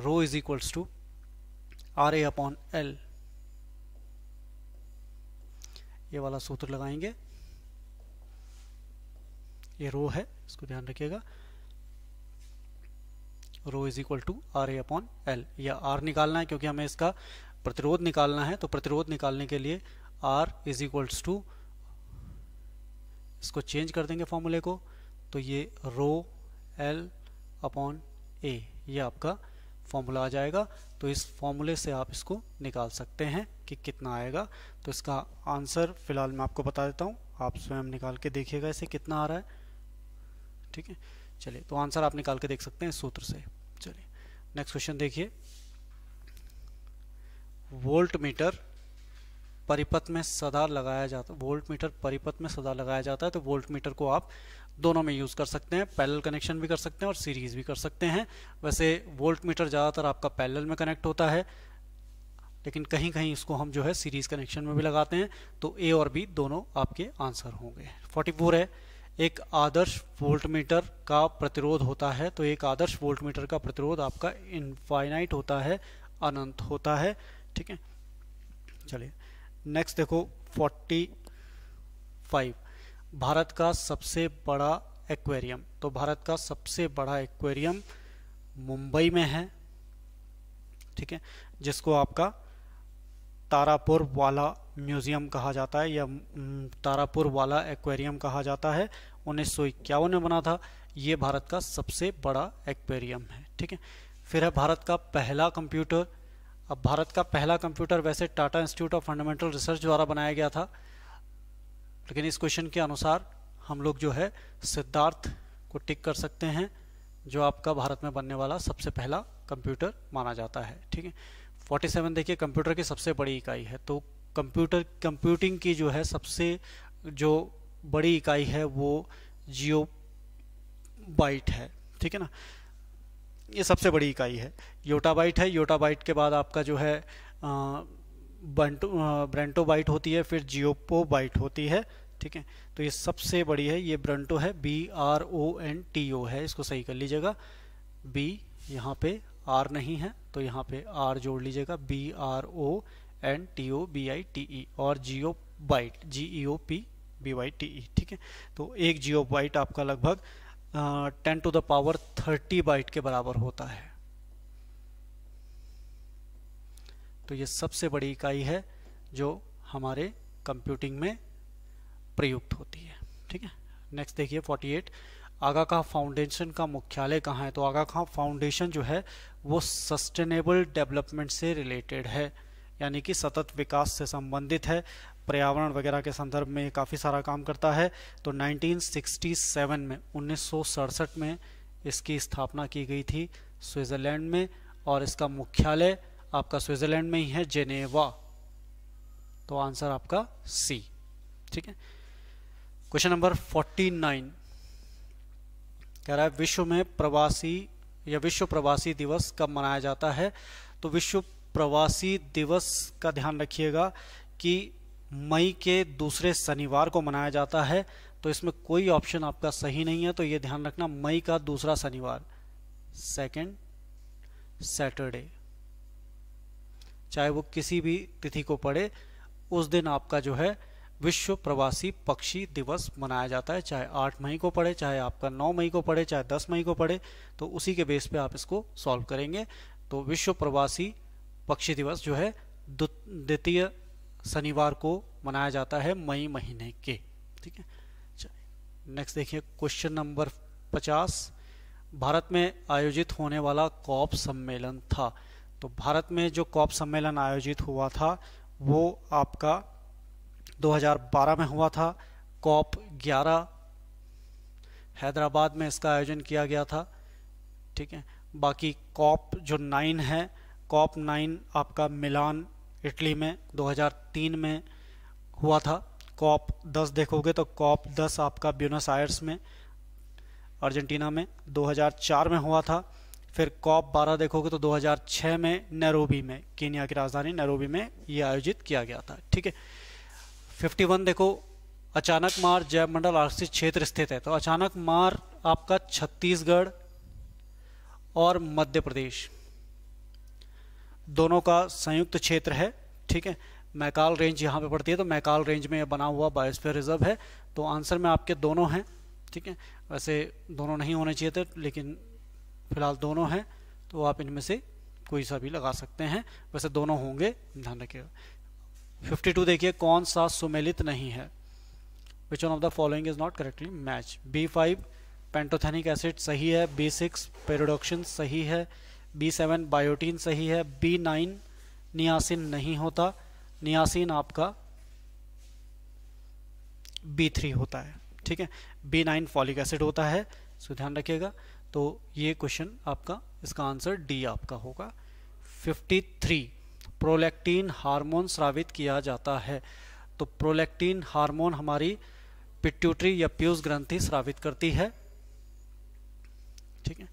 rho is equals to A upon L ये वाला सूत्र लगाएंगे ये रो है इसको ध्यान रखिएगा rho is equal to R A upon L या आर निकालना है क्योंकि हमें इसका प्रतिरोध निकालना है तो प्रतिरोध निकालने के लिए आर इज इक्वल्स टू इसको चेंज कर देंगे फॉर्मूले को तो ये रो एल अपॉन ए ये आपका फॉर्मूला आ जाएगा तो इस फॉर्मूले से आप इसको निकाल सकते हैं कि कितना आएगा तो इसका आंसर फ़िलहाल मैं आपको बता देता हूँ आप स्वयं निकाल के देखिएगा इसे कितना आ रहा है ठीक है चलिए तो आंसर आप निकाल के देख सकते हैं सूत्र से चलिए नेक्स्ट क्वेश्चन देखिए वोल्ट मीटर परिपथ में सदा लगाया जाता है वोल्ट मीटर परिपथ में सदा लगाया जाता है तो वोल्ट मीटर को आप दोनों में यूज़ कर सकते हैं पैरेलल कनेक्शन भी कर सकते हैं और सीरीज़ भी कर सकते हैं वैसे वोल्ट मीटर ज़्यादातर आपका पैरेलल में कनेक्ट होता है लेकिन कहीं कहीं इसको हम जो है सीरीज़ कनेक्शन में भी लगाते हैं तो ए और बी दोनों आपके आंसर होंगे 44 है एक आदर्श वोल्ट मीटर का प्रतिरोध होता है तो एक आदर्श वोल्ट मीटर का प्रतिरोध आपका इनफाइनाइट होता है अनंत होता है ठीक है चलिए नेक्स्ट देखो फोर्टी फाइव भारत का सबसे बड़ा एक्वेरियम तो भारत का सबसे बड़ा एक्वेरियम मुंबई में है ठीक है जिसको आपका तारापुर वाला म्यूजियम कहा जाता है या तारापुर वाला एक्वेरियम कहा जाता है उन्नीस में बना था ये भारत का सबसे बड़ा एक्वेरियम है ठीक है फिर है भारत का पहला कंप्यूटर अब भारत का पहला कंप्यूटर वैसे Tata institute of fundamental research द्वारा बनाया गया था लेकिन इस क्वेश्चन के अनुसार हम लोग जो है सिद्धार्थ को टिक कर सकते हैं जो आपका भारत में बनने वाला सबसे पहला कंप्यूटर माना जाता है ठीक है सेवन देखिए कंप्यूटर की सबसे बड़ी इकाई है तो कंप्यूटर कंप्यूटिंग की जो है सबसे जो बड़ी इकाई है वो जियो बाइट है ठीक है ना ये सबसे बड़ी इकाई है योटा बाइट है योटा बाइट के बाद आपका जो है आ, बंटो ब्रेंटो बाइट होती है फिर जियोपो बाइट होती है ठीक है तो ये सबसे बड़ी है ये ब्रंटो है B R O N T O है इसको सही कर लीजिएगा बी यहाँ पे आर नहीं है तो यहाँ पे आर जोड़ लीजिएगा B R O N T O B I T E और geo byte G E O P B Y T E ठीक है तो एक जियो बाइट आपका लगभग ten to the power thirty byte के बराबर होता है तो ये सबसे बड़ी इकाई है जो हमारे कंप्यूटिंग में प्रयुक्त होती है ठीक है नेक्स्ट देखिए 48 आगा खां फाउंडेशन का मुख्यालय कहाँ है तो आगा खां फाउंडेशन जो है वो सस्टेनेबल डेवलपमेंट से रिलेटेड है यानी कि सतत विकास से संबंधित है पर्यावरण वगैरह के संदर्भ में काफ़ी सारा काम करता है तो 1967 में उन्नीस में इसकी स्थापना की गई थी स्विट्ज़रलैंड में और इसका मुख्यालय आपका स्विट्ज़रलैंड में ही है जेनेवा तो आंसर आपका सी ठीक है क्वेश्चन नंबर 49 कह रहा है विश्व में प्रवासी या विश्व प्रवासी दिवस कब मनाया जाता है तो विश्व प्रवासी दिवस का ध्यान रखिएगा कि मई के दूसरे शनिवार को मनाया जाता है तो इसमें कोई ऑप्शन आपका सही नहीं है तो ये ध्यान रखना मई का दूसरा शनिवार सेकंड सैटरडे चाहे वो किसी भी तिथि को पड़े उस दिन आपका जो है विश्व प्रवासी पक्षी दिवस मनाया जाता है चाहे आठ मई को पड़े चाहे आपका नौ मई को पड़े चाहे दस मई को पड़े तो उसी के बेस पे आप इसको सॉल्व करेंगे तो विश्व प्रवासी पक्षी दिवस जो है द्वितीय शनिवार को मनाया जाता है मई महीने के ठीक है नेक्स्ट देखिए क्वेश्चन नंबर पचास भारत में आयोजित होने वाला कॉप सम्मेलन था तो भारत में जो कॉप सम्मेलन आयोजित हुआ था वो आपका 2012 में हुआ था कॉप 11 हैदराबाद में इसका आयोजन किया गया था ठीक है बाकी कॉप जो नाइन है कॉप नाइन आपका मिलान इटली में 2003 में हुआ था कॉप 10 देखोगे तो कॉप 10 आपका ब्यूनस आयर्स में अर्जेंटीना में 2004 में हुआ था फिर कॉप बारह देखोगे तो 2006 में नैरोबी में केनिया की राजधानी नैरोबी में ये आयोजित किया गया था ठीक है 51 देखो अचानक मार जैव मंडल आरक्षित क्षेत्र स्थित है तो अचानक मार आपका छत्तीसगढ़ और मध्य प्रदेश दोनों का संयुक्त क्षेत्र है ठीक है मैकाल रेंज यहाँ पे पड़ती है तो मैकाल रेंज में बना हुआ बायोस्फीयर रिजर्व है तो आंसर में आपके दोनों हैं ठीक है वैसे दोनों नहीं होने चाहिए थे लेकिन फिलहाल दोनों हैं तो आप इनमें से कोई सा भी लगा सकते हैं वैसे दोनों होंगे ध्यान रखिएगा 52 देखिए कौन सा सुमेलित नहीं है which one of the following is not correctly match B five pantothenic acid सही है बी सिक्स पेरोडोक्शन सही है बी सेवन बायोटीन सही है बी नाइन नियासिन नहीं होता नियासिन आपका बी थ्री होता है ठीक है बी नाइन फॉलिक एसिड होता है सो ध्यान रखिएगा तो ये क्वेश्चन आपका इसका आंसर डी आपका होगा 53 प्रोलेक्टीन हारमोन स्रावित किया जाता है तो प्रोलेक्टीन हारमोन हमारी पिट्यूटरी या प्यूज ग्रंथि स्रावित करती है ठीक है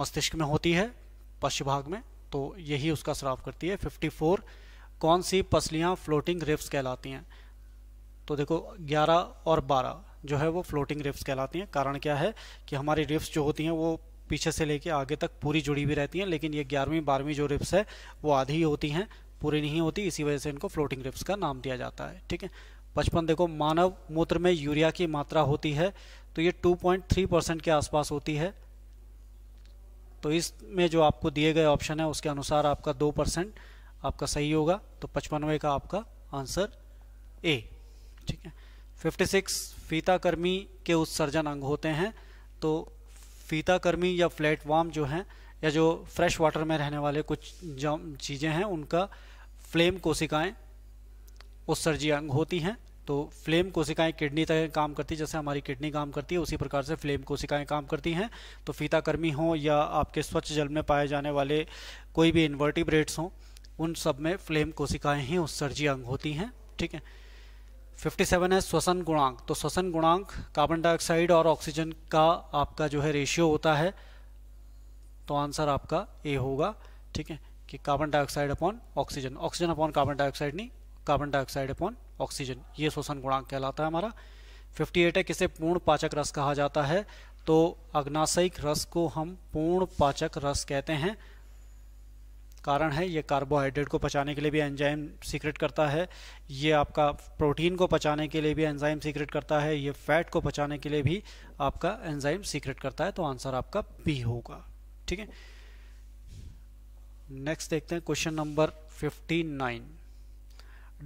मस्तिष्क में होती है पश्चिम भाग में तो यही उसका स्राव करती है 54 कौन सी पसलियां फ्लोटिंग रिफ्स कहलाती हैं तो देखो 11 और जो है वो फ्लोटिंग रिफ्स कहलाती हैं कारण क्या है कि हमारी रिफ्स जो होती हैं वो पीछे से लेके आगे तक पूरी जुड़ी भी रहती हैं लेकिन ये ग्यारहवीं बारहवीं जो रिप्स है वो आधी ही होती हैं पूरी नहीं होती इसी वजह से इनको फ्लोटिंग रिप्स का नाम दिया जाता है ठीक है पचपन देखो मानव मूत्र में यूरिया की मात्रा होती है तो ये 2.3 परसेंट के आसपास होती है तो इसमें जो आपको दिए गए ऑप्शन है उसके अनुसार आपका दो परसेंट आपका सही होगा तो पचपनवे का आपका आंसर ए ठीक है 56 फीताकर्मी के उत्सर्जन अंग होते हैं तो फीताकर्मी या फ्लैट वार्म जो हैं या जो फ्रेश वाटर में रहने वाले कुछ चीज़ें हैं उनका फ्लेम कोशिकाएं उत्सर्जी अंग होती हैं तो फ्लेम कोशिकाएं किडनी तक काम करती है जैसे हमारी किडनी काम करती है उसी प्रकार से फ्लेम कोशिकाएं काम करती हैं तो फीताकर्मी हों या आपके स्वच्छ जल में पाए जाने वाले कोई भी इन्वर्टिब्रेट्स हों उन सब में फ्लेम कोशिकाएं ही उत्सर्जी अंग होती हैं ठीक है 57 है श्वसन गुणांक तो श्वसन गुणांक कार्बन डाइऑक्साइड और ऑक्सीजन का आपका जो है रेशियो होता है तो आंसर आपका ए होगा ठीक है कि carbon dioxide upon oxygen oxygen upon carbon dioxide नहीं कार्बन डाइऑक्साइड अपॉन ऑक्सीजन ये श्वसन गुणांक कहलाता है हमारा 58 है किसे पूर्ण पाचक रस कहा जाता है तो अग्नाशयिक रस को हम पूर्ण पाचक रस कहते हैं कारण है ये कार्बोहाइड्रेट को पचाने के लिए भी एंजाइम सीक्रेट करता है ये आपका प्रोटीन को पचाने के लिए भी एंजाइम सीक्रेट करता है ये फैट को पचाने के लिए भी आपका एंजाइम सीक्रेट करता है तो आंसर आपका बी होगा ठीक है नेक्स्ट देखते हैं question number nine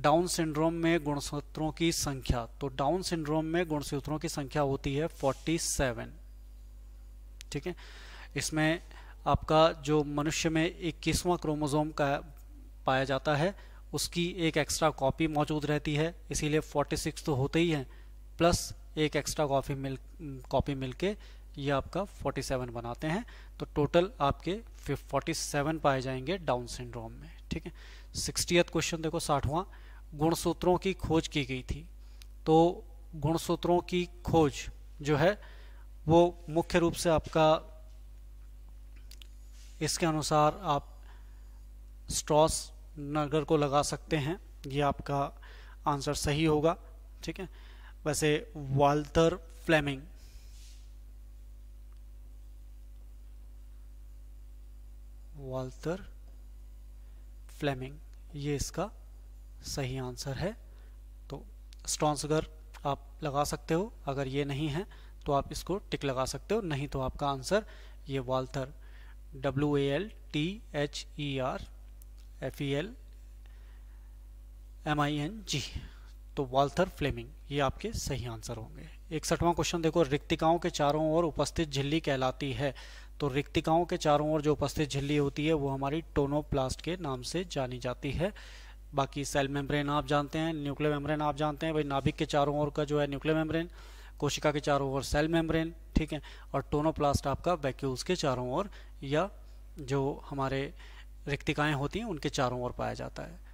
down syndrome में गुणसूत्रों की संख्या तो डाउन सिंड्रोम में गुणसूत्रों की संख्या होती है 47 ठीक है इसमें आपका जो मनुष्य में इक्कीसवां क्रोमोज़ोम का पाया जाता है उसकी एक एक्स्ट्रा कॉपी मौजूद रहती है इसीलिए 46 तो होते ही हैं प्लस एक एक्स्ट्रा कॉपी मिल कॉपी मिल के ये आपका 47 बनाते हैं तो टोटल आपके 47 पाए जाएंगे डाउन सिंड्रोम में ठीक है सिक्सटी क्वेश्चन देखो साठवां गुणसूत्रों की खोज की गई थी तो गुणसूत्रों की खोज जो है वो मुख्य रूप से आपका इसके अनुसार आप स्ट्रॉस नगर को लगा सकते हैं ये आपका आंसर सही होगा ठीक है वैसे वाल्टर फ्लेमिंग वाल्टर फ्लेमिंग ये इसका सही आंसर है तो अगर आप लगा सकते हो अगर ये नहीं है तो आप इसको टिक लगा सकते हो नहीं तो आपका आंसर ये Walter W A L T H E R F E L M I N G तो वाल्थर फ्लेमिंग ये आपके सही आंसर होंगे इकसठवां क्वेश्चन देखो रिक्तिकाओं के चारों ओर उपस्थित झिल्ली कहलाती है तो रिक्तिकाओं के चारों ओर जो उपस्थित झिल्ली होती है वो हमारी टोनोप्लास्ट के नाम से जानी जाती है बाकी सेल मेम्ब्रेन आप जानते हैं न्यूक्लियर मेम्ब्रेन आप जानते हैं भाई नाभिक के चारों ओर का जो है न्यूक्लियर मेम्ब्रेन कोशिका के चारों ओर सेल मेम्ब्रेन ठीक है और टोनोप्लास्ट आपका वैक्यूल्स के चारों ओर या जो हमारे रिक्तिकाएँ होती हैं उनके चारों ओर पाया जाता है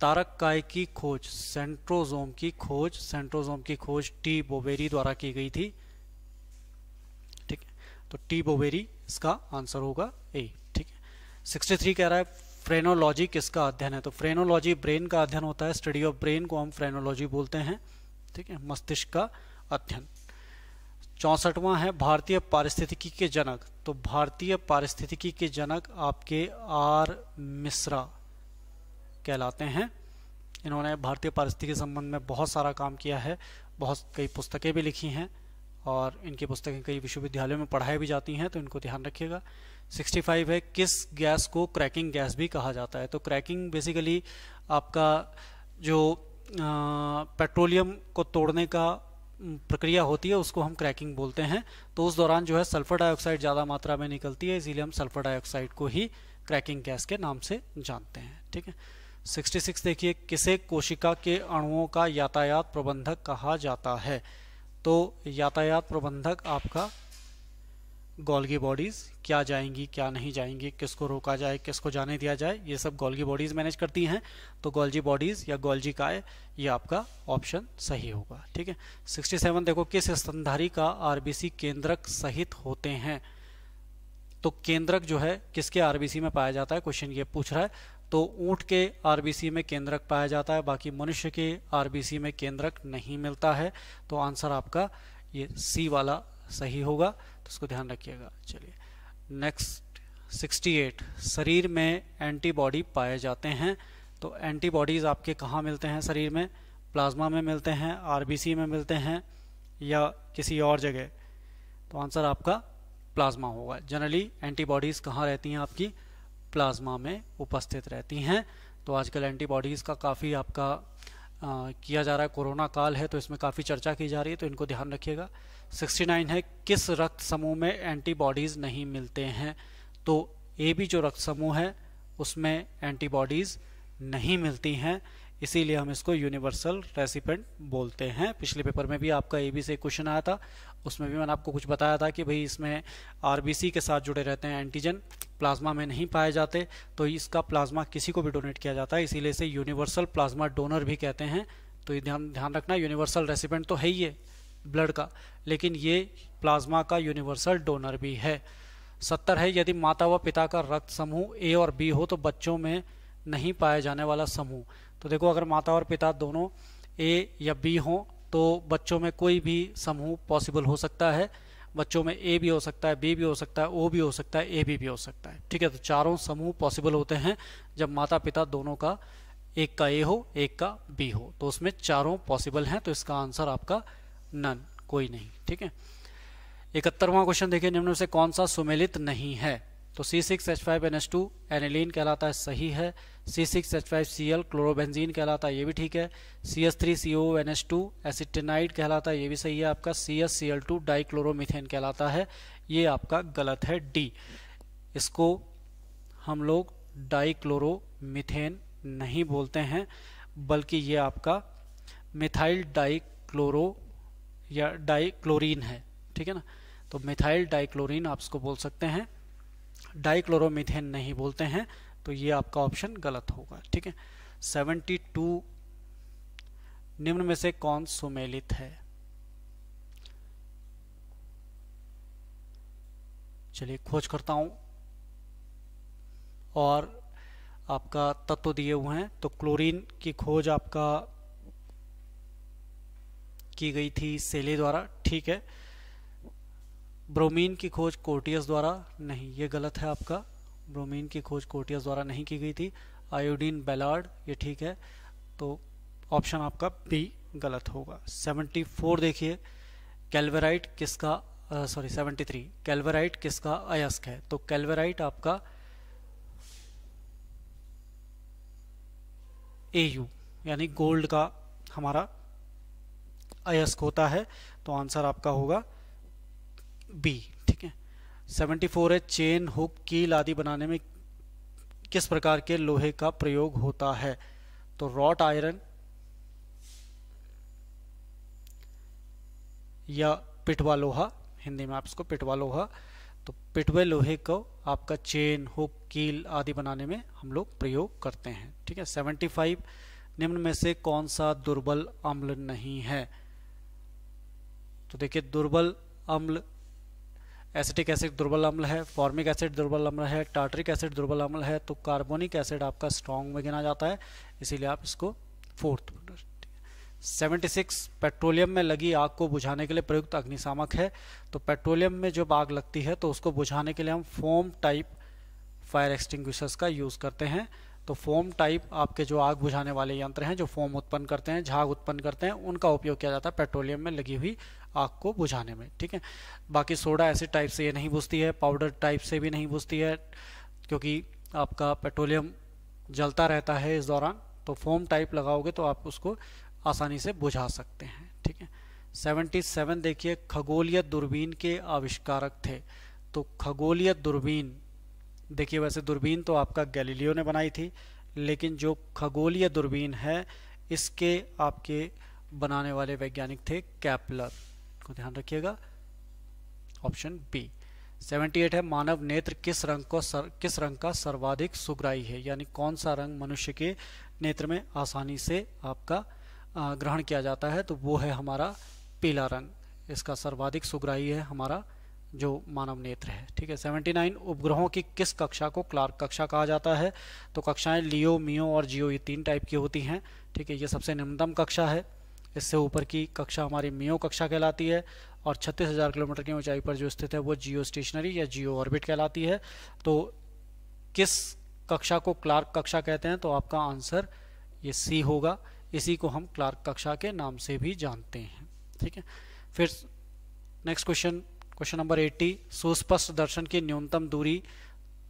तारक काय की खोज सेंट्रोजोम की खोज सेंट्रोजोम की खोज टी बोबेरी द्वारा की गई थी ठीक है तो टी बोबेरी इसका आंसर होगा ए ठीक है सिक्सटी थ्री कह रहा है फ्रेनोलॉजी किसका अध्ययन है तो फ्रेनोलॉजी ब्रेन का अध्ययन होता है स्टडी ऑफ ब्रेन को हम फ्रेनोलॉजी बोलते हैं ठीक है मस्तिष्क का अध्ययन चौंसठवां है भारतीय पारिस्थितिकी के जनक तो भारतीय पारिस्थितिकी के जनक आपके आर मिश्रा कहलाते हैं इन्होंने भारतीय पारिस्थितिकी के संबंध में बहुत सारा काम किया है बहुत कई पुस्तकें भी लिखी हैं और इनकी पुस्तकें कई विश्वविद्यालयों में पढ़ाई भी जाती हैं तो इनको ध्यान रखिएगा 65 है किस गैस को क्रैकिंग गैस भी कहा जाता है तो क्रैकिंग बेसिकली आपका जो पेट्रोलियम को तोड़ने का प्रक्रिया होती है उसको हम क्रैकिंग बोलते हैं तो उस दौरान जो है सल्फर डाइऑक्साइड ज़्यादा मात्रा में निकलती है इसीलिए हम सल्फर डाइऑक्साइड को ही क्रैकिंग गैस के नाम से जानते हैं ठीक है 66 देखिए किसे कोशिका के अणुओं का यातायात प्रबंधक कहा जाता है तो यातायात प्रबंधक आपका गोल्गी बॉडीज़ क्या जाएंगी क्या नहीं जाएंगी किसको रोका जाए किसको जाने दिया जाए ये सब गोल्गी बॉडीज़ मैनेज करती हैं तो गोल्जी बॉडीज़ या गोल्जी काय ये आपका ऑप्शन सही होगा ठीक है 67 देखो किस स्तनधारी का आरबीसी केंद्रक सहित होते हैं तो केंद्रक जो है किसके आरबीसी में पाया जाता है क्वेश्चन ये पूछ रहा है तो ऊँट के आरबीसी में केंद्रक पाया जाता है बाकी मनुष्य के आरबीसी में केंद्रक नहीं मिलता है तो आंसर आपका ये सी वाला सही होगा तो इसको ध्यान रखिएगा चलिए नेक्स्ट 68 शरीर में एंटीबॉडी पाए जाते हैं तो एंटीबॉडीज़ आपके कहाँ मिलते हैं शरीर में प्लाज्मा में मिलते हैं आरबीसी में मिलते हैं या किसी और जगह तो आंसर आपका प्लाज्मा होगा जनरली एंटीबॉडीज़ कहाँ रहती हैं आपकी प्लाज्मा में उपस्थित रहती हैं तो आजकल एंटीबॉडीज़ का काफ़ी आपका आ, किया जा रहा है कोरोना काल है तो इसमें काफ़ी चर्चा की जा रही है तो इनको ध्यान रखिएगा 69 है किस रक्त समूह में एंटीबॉडीज़ नहीं मिलते हैं तो ए बी जो रक्त समूह है उसमें एंटीबॉडीज़ नहीं मिलती हैं इसीलिए हम इसको यूनिवर्सल रेसिपेंट बोलते हैं पिछले पेपर में भी आपका ए बी से क्वेश्चन आया था उसमें भी मैंने आपको कुछ बताया था कि भाई इसमें सी के साथ जुड़े रहते हैं एंटीजन प्लाज्मा में नहीं पाए जाते तो इसका प्लाज्मा किसी को भी डोनेट किया जाता है इसीलिए इसे यूनिवर्सल प्लाज्मा डोनर भी कहते हैं तो ये ध्यान ध्यान रखना यूनिवर्सल रेसिपेंट तो है ही है ब्लड का लेकिन ये प्लाज्मा का यूनिवर्सल डोनर भी है सत्तर है यदि माता व पिता का रक्त समूह ए और बी हो तो बच्चों में नहीं पाया जाने वाला समूह तो देखो अगर माता और पिता दोनों ए या बी हों तो बच्चों में कोई भी समूह पॉसिबल हो सकता है बच्चों में ए भी हो सकता है बी भी हो सकता है ओ भी हो सकता है ए बी भी हो सकता है ठीक है तो चारों समूह पॉसिबल होते हैं जब माता पिता दोनों का एक का ए हो एक का बी हो तो उसमें चारों पॉसिबल हैं तो इसका आंसर आपका नन कोई नहीं ठीक है इकहत्तरवा क्वेश्चन देखिए निम्न से कौन सा सुमेलित नहीं है तो C six H five N S two aniline कहलाता है सही है C six H five C L chlorobenzene कहलाता है ये भी ठीक है C S three C O N S two acetanilide कहलाता है ये भी सही है आपका C S C L two dichloromethane कहलाता है ये आपका गलत है डी इसको हम लोग डाइक्लोरोमिथेन नहीं बोलते हैं बल्कि ये आपका मिथाइल डाईक्लोरो या डाइक्लोरीन है ठीक है ना तो मिथाइल डाइक्लोरीन आप इसको बोल सकते हैं डाइक्लोरोमिथेन नहीं बोलते हैं तो ये आपका ऑप्शन गलत होगा ठीक है 72 निम्न में से कौन सुमेलित है चलिए खोज करता हूं और आपका तत्व दिए हुए हैं तो क्लोरीन की खोज आपका की गई थी सेले द्वारा ठीक है ब्रोमीन की खोज कोटियस द्वारा नहीं ये गलत है आपका ब्रोमीन की खोज कोटियस द्वारा नहीं की गई थी आयोडीन बेलार्ड ये ठीक है तो ऑप्शन आपका बी गलत होगा 74 देखिए कैलवेराइट किसका सॉरी सेवेंटी 73 कैलवेराइट किसका अयस्क है तो कैलवेराइट आपका एयू यानी गोल्ड का हमारा अयस्क होता है तो आंसर आपका होगा बी ठीक है 74 है चेन हुक कील आदि बनाने में किस प्रकार के लोहे का प्रयोग होता है तो रॉट आयरन या पिटवा लोहा हिंदी में आप इसको पिटवा लोहा तो पिटवे लोहे को आपका चेन हुक कील आदि बनाने में हम लोग प्रयोग करते हैं ठीक है 75 निम्न में से कौन सा दुर्बल अम्ल नहीं है तो देखिए दुर्बल अम्ल एसिटिक एसिड दुर्बल अम्ल है फॉर्मिक एसिड दुर्बल अम्ल है टार्टरिक एसिड दुर्बल अम्ल है तो कार्बोनिक एसिड आपका स्ट्रॉन्ग में गिना जाता है इसीलिए आप इसको फोर्थ सेवेंटी सिक्स पेट्रोलियम में लगी आग को बुझाने के लिए प्रयुक्त अग्निशामक है तो पेट्रोलियम में जब आग लगती है तो उसको बुझाने के लिए हम फोम टाइप फायर एक्सटिंग्विशर्स का यूज़ करते हैं तो फोम टाइप आपके जो आग बुझाने वाले यंत्र हैं जो फोम उत्पन्न करते हैं झाग उत्पन्न करते हैं उनका उपयोग किया जाता है पेट्रोलियम में लगी हुई आग को बुझाने में ठीक है बाकी सोडा एसिड टाइप से ये नहीं बुझती है पाउडर टाइप से भी नहीं बुझती है क्योंकि आपका पेट्रोलियम जलता रहता है इस दौरान तो फोम टाइप लगाओगे तो आप उसको आसानी से बुझा सकते हैं ठीक है 77 देखिए खगोलीय दूरबीन के आविष्कारक थे तो खगोलीय दूरबीन देखिए वैसे दूरबीन तो आपका गैलीलियो ने बनाई थी लेकिन जो खगोलीय दूरबीन है इसके आपके बनाने वाले वैज्ञानिक थे कैपलर को ध्यान रखिएगा ऑप्शन बी 78 है मानव नेत्र किस रंग को सर, किस रंग का सर्वाधिक सुग्राई है यानी कौन सा रंग मनुष्य के नेत्र में आसानी से आपका ग्रहण किया जाता है तो वो है हमारा पीला रंग इसका सर्वाधिक सुग्राही है हमारा जो मानव नेत्र है ठीक है 79 उपग्रहों की किस कक्षा को क्लार्क कक्षा कहा जाता है तो कक्षाएं लियो मियो और जियो ये तीन टाइप की होती हैं ठीक है ये सबसे निम्नतम कक्षा है इससे ऊपर की कक्षा हमारी मियो कक्षा कहलाती है और 36,000 किलोमीटर की ऊंचाई पर जो स्थित है वो जियो स्टेशनरी या जियो ऑर्बिट कहलाती है तो किस कक्षा को क्लार्क कक्षा कहते हैं तो आपका आंसर ये सी होगा इसी को हम क्लार्क कक्षा के नाम से भी जानते हैं ठीक है फिर नेक्स्ट क्वेश्चन क्वेश्चन नंबर 80 सुस्पष्ट दर्शन की न्यूनतम दूरी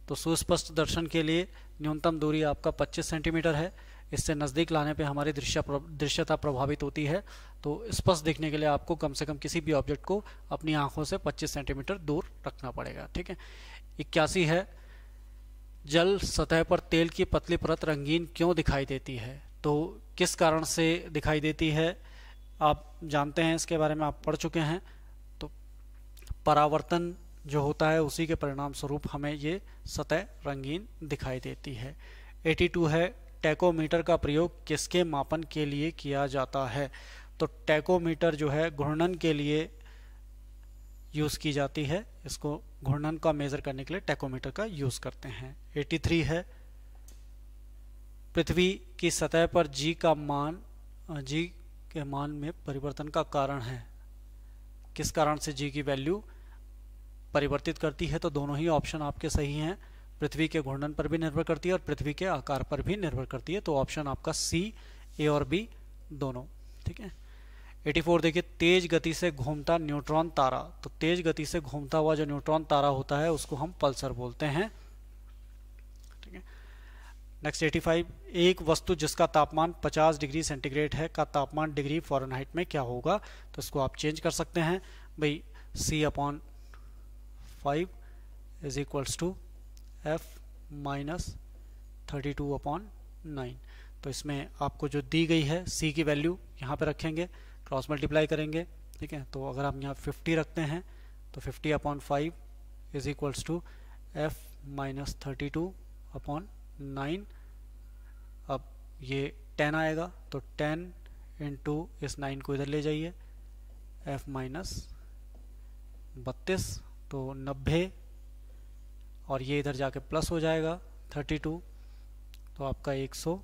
तो सुस्पष्ट दर्शन के लिए न्यूनतम दूरी आपका 25 सेंटीमीटर है इससे नज़दीक लाने पे हमारी दृश्य दृश्यता प्रभावित होती है तो स्पष्ट देखने के लिए आपको कम से कम किसी भी ऑब्जेक्ट को अपनी आंखों से 25 सेंटीमीटर दूर रखना पड़ेगा ठीक है इक्यासी है जल सतह पर तेल की पतली परत रंगीन क्यों दिखाई देती है तो किस कारण से दिखाई देती है आप जानते हैं इसके बारे में आप पढ़ चुके हैं परावर्तन जो होता है उसी के परिणाम स्वरूप हमें ये सतह रंगीन दिखाई देती है 82 है टैकोमीटर का प्रयोग किसके मापन के लिए किया जाता है तो टैकोमीटर जो है घूर्णन के लिए यूज़ की जाती है इसको घूर्णन का मेज़र करने के लिए टैकोमीटर का यूज़ करते हैं 83 है पृथ्वी की सतह पर जी का मान जी के मान में परिवर्तन का कारण है किस कारण से जी की वैल्यू परिवर्तित करती है तो दोनों ही ऑप्शन आपके सही हैं पृथ्वी के घूर्णन पर भी निर्भर करती है और पृथ्वी के आकार पर भी निर्भर करती है तो ऑप्शन आपका सी ए और बी दोनों ठीक है 84 देखिए तेज गति से घूमता न्यूट्रॉन तारा तो तेज गति से घूमता हुआ जो न्यूट्रॉन तारा होता है उसको हम पल्सर बोलते हैं ठीक है नेक्स्ट 85 एक वस्तु जिसका तापमान 50 डिग्री सेंटीग्रेड है का तापमान डिग्री फॉरनहाइट में क्या होगा तो इसको आप चेंज कर सकते हैं भाई C upon five is equals to F minus thirty two upon nine तो इसमें आपको जो दी गई है सी की वैल्यू यहाँ पे रखेंगे क्रॉस मल्टीप्लाई करेंगे ठीक है तो अगर आप यहाँ फिफ्टी रखते हैं तो fifty upon five is equals to F minus thirty two upon nine अब ये टेन आएगा तो टेन इंटू इस नाइन को इधर ले जाइए एफ माइनस बत्तीस तो नब्बे और ये इधर जाके प्लस हो जाएगा थर्टी टू तो आपका एक सौ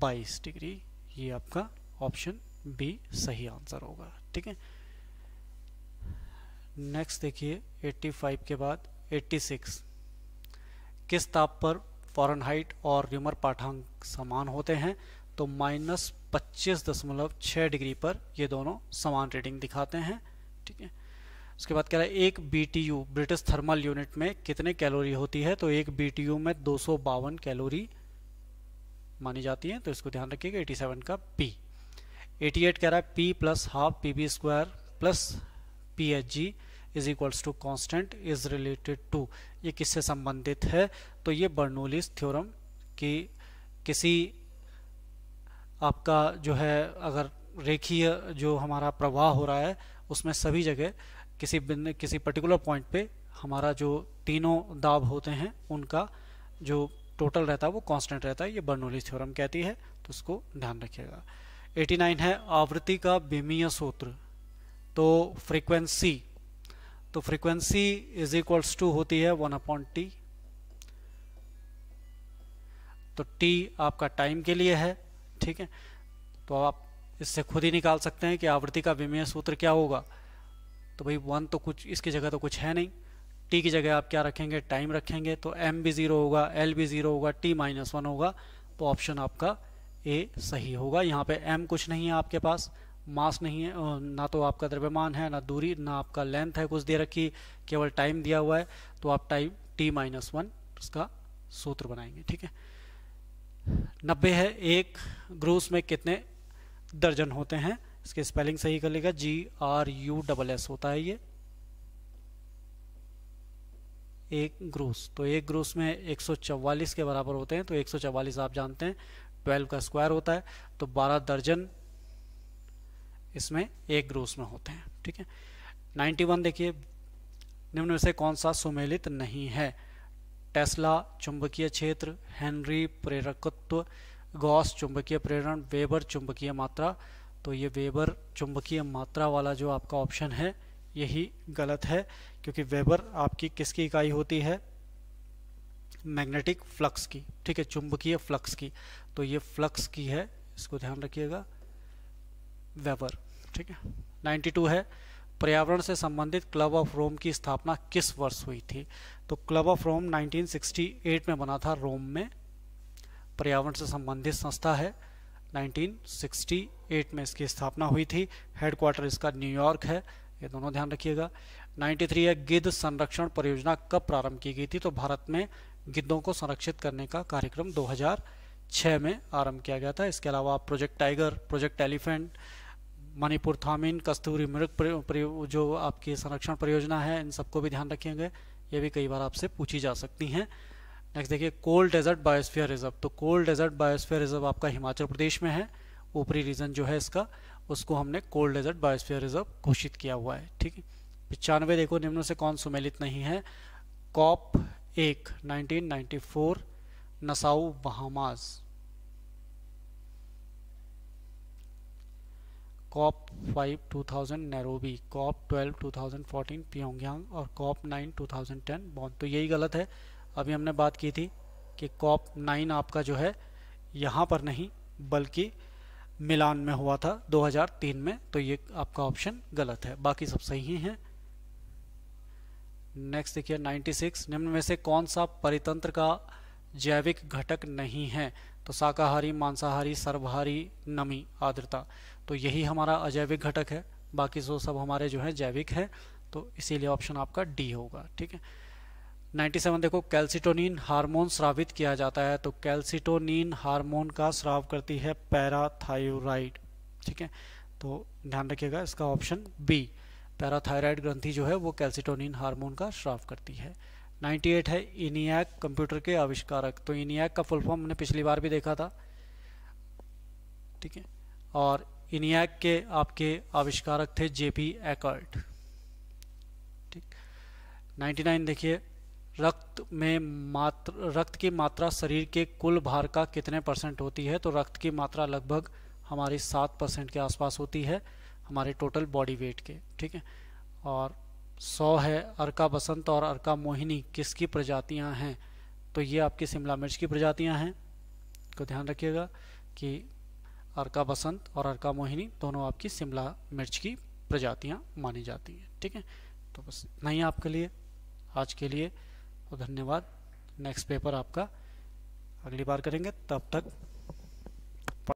बाईस डिग्री ये आपका ऑप्शन बी सही आंसर होगा ठीक है नेक्स्ट देखिए 85 के बाद 86 किस ताप पर फॉरनहाइट और र्यूमर पाठांक समान होते हैं तो माइनस पच्चीस दशमलव छः डिग्री पर ये दोनों समान रीडिंग दिखाते हैं ठीक है उसके बाद कह रहा है एक बी ब्रिटिश थर्मल यूनिट में कितने कैलोरी होती है तो एक बी में दो कैलोरी मानी जाती है तो इसको ध्यान रखिएगा सेवन का पी 88 कह रहा है P plus half P B square plus P H G is equals to constant is related to ये किससे संबंधित है तो ये बर्नोलिस थ्योरम कि किसी आपका जो है अगर रेखीय जो हमारा प्रवाह हो रहा है उसमें सभी जगह किसी किसी पर्टिकुलर पॉइंट पे हमारा जो तीनों दाब होते हैं उनका जो टोटल रहता है वो कांस्टेंट रहता है ये बर्नोली थ्योरम कहती है तो उसको ध्यान रखिएगा 89 है आवृत्ति का बीमीय सूत्र तो फ्रीक्वेंसी तो फ्रीक्वेंसी इज इक्वल्स टू होती है वन अपॉन टी तो टी आपका टाइम के लिए है ठीक है तो आप इससे खुद ही निकाल सकते हैं कि आवृत्ति का विमीय सूत्र क्या होगा तो भाई वन तो कुछ इसकी जगह तो कुछ है नहीं टी की जगह आप क्या रखेंगे टाइम रखेंगे तो एम भी ज़ीरो होगा एल भी ज़ीरो होगा टी माइनस वन होगा तो ऑप्शन आपका ए सही होगा यहाँ पे एम कुछ नहीं है आपके पास मास नहीं है ना तो आपका द्रव्यमान है ना दूरी ना आपका लेंथ है कुछ दे रखी केवल टाइम दिया हुआ है तो आप टाइम टी माइनस वन इसका सूत्र बनाएंगे ठीक है नब्बे है एक ग्रूस में कितने दर्जन होते हैं इसके स्पेलिंग सही कर लेगा G R U double S होता है ये एक ग्रूस तो एक ग्रूस में 144 के बराबर होते हैं तो 144 आप जानते हैं 12 का स्क्वायर होता है तो 12 दर्जन इसमें एक ग्रूस में होते हैं ठीक है 91 देखिए निम्न में से कौन सा सुमेलित नहीं है टेस्ला चुंबकीय क्षेत्र हेनरी प्रेरकत्व गॉस चुंबकीय प्रेरण वेबर चुंबकीय मात्रा तो ये वेबर चुंबकीय मात्रा वाला जो आपका ऑप्शन है यही गलत है क्योंकि वेबर आपकी किसकी इकाई होती है मैग्नेटिक फ्लक्स की ठीक है चुंबकीय फ्लक्स की तो ये फ्लक्स की है इसको ध्यान रखिएगा वेबर ठीक है 92 है पर्यावरण से संबंधित क्लब ऑफ रोम की स्थापना किस वर्ष हुई थी तो क्लब ऑफ रोम 1968 में बना था रोम में पर्यावरण से संबंधित संस्था है 1968 में इसकी स्थापना हुई थी हेडक्वार्टर इसका न्यूयॉर्क है ये दोनों ध्यान रखिएगा 93 है गिद्ध संरक्षण परियोजना कब प्रारंभ की गई थी तो भारत में गिद्धों को संरक्षित करने का कार्यक्रम 2006 में आरंभ किया गया था इसके अलावा project tiger project elephant Manipur थामिन कस्तूरी मृग जो आपकी संरक्षण परियोजना है इन सबको भी ध्यान रखेंगे ये भी कई बार आपसे पूछी जा सकती हैं नेक्स्ट देखिए कोल्ड डेजर्ट बायोस्फीयर रिजर्व तो कोल्ड डेजर्ट बायोस्फीयर रिजर्व आपका हिमाचल प्रदेश में है ऊपरी रीजन जो है इसका उसको हमने कोल्ड डेजर्ट बायोस्फीयर रिजर्व घोषित किया हुआ है ठीक है पचानवे देखो निम्नों से कौन सुमेलित नहीं है कॉप एक 1994 Nassau Bahamas COP 5 2000 Nairobi COP thousand fourteen Pyongyang और कॉप 9 2010 बॉन्ड तो यही गलत है अभी हमने बात की थी कि कॉप नाइन आपका जो है यहाँ पर नहीं बल्कि मिलान में हुआ था 2003 में तो ये आपका ऑप्शन गलत है बाकी सब सही हैं नेक्स्ट देखिए 96 निम्न में से कौन सा परितंत्र का जैविक घटक नहीं है तो शाकाहारी मांसाहारी सर्वहारी नमी आर्द्रता तो यही हमारा अजैविक घटक है बाकी जो सब हमारे जो है जैविक है तो इसीलिए ऑप्शन आपका डी होगा ठीक है नाइन्टी सेवन देखो कैल्सिटोनिन हार्मोन स्रावित किया जाता है तो कैल्सिटोनिन हार्मोन का स्राव करती है पैराथायराइड ठीक है तो ध्यान रखिएगा इसका ऑप्शन बी पैराथायराइड ग्रंथि जो है वो कैल्सिटोनिन हार्मोन का श्राव करती है 98 है इनियाक कंप्यूटर के आविष्कारक तो इनियाक का फुल फॉर्म हमने पिछली बार भी देखा था ठीक है और इनियाक के आपके आविष्कारक थे जेपी एकर्ट ठीक 99 देखिए रक्त में मात्र रक्त की मात्रा शरीर के कुल भार का कितने परसेंट होती है तो रक्त की मात्रा लगभग हमारी सात परसेंट के आसपास होती है हमारे टोटल बॉडी वेट के ठीक है और सौ है अर्का बसंत और अर्का मोहिनी किसकी प्रजातियां हैं तो ये आपकी शिमला मिर्च की प्रजातियां हैं को ध्यान रखिएगा कि अर्का बसंत और अर्का मोहिनी दोनों आपकी शिमला मिर्च की प्रजातियाँ मानी जाती हैं ठीक है तो बस नहीं आपके लिए आज के लिए और धन्यवाद नेक्स्ट पेपर आपका अगली बार करेंगे तब तक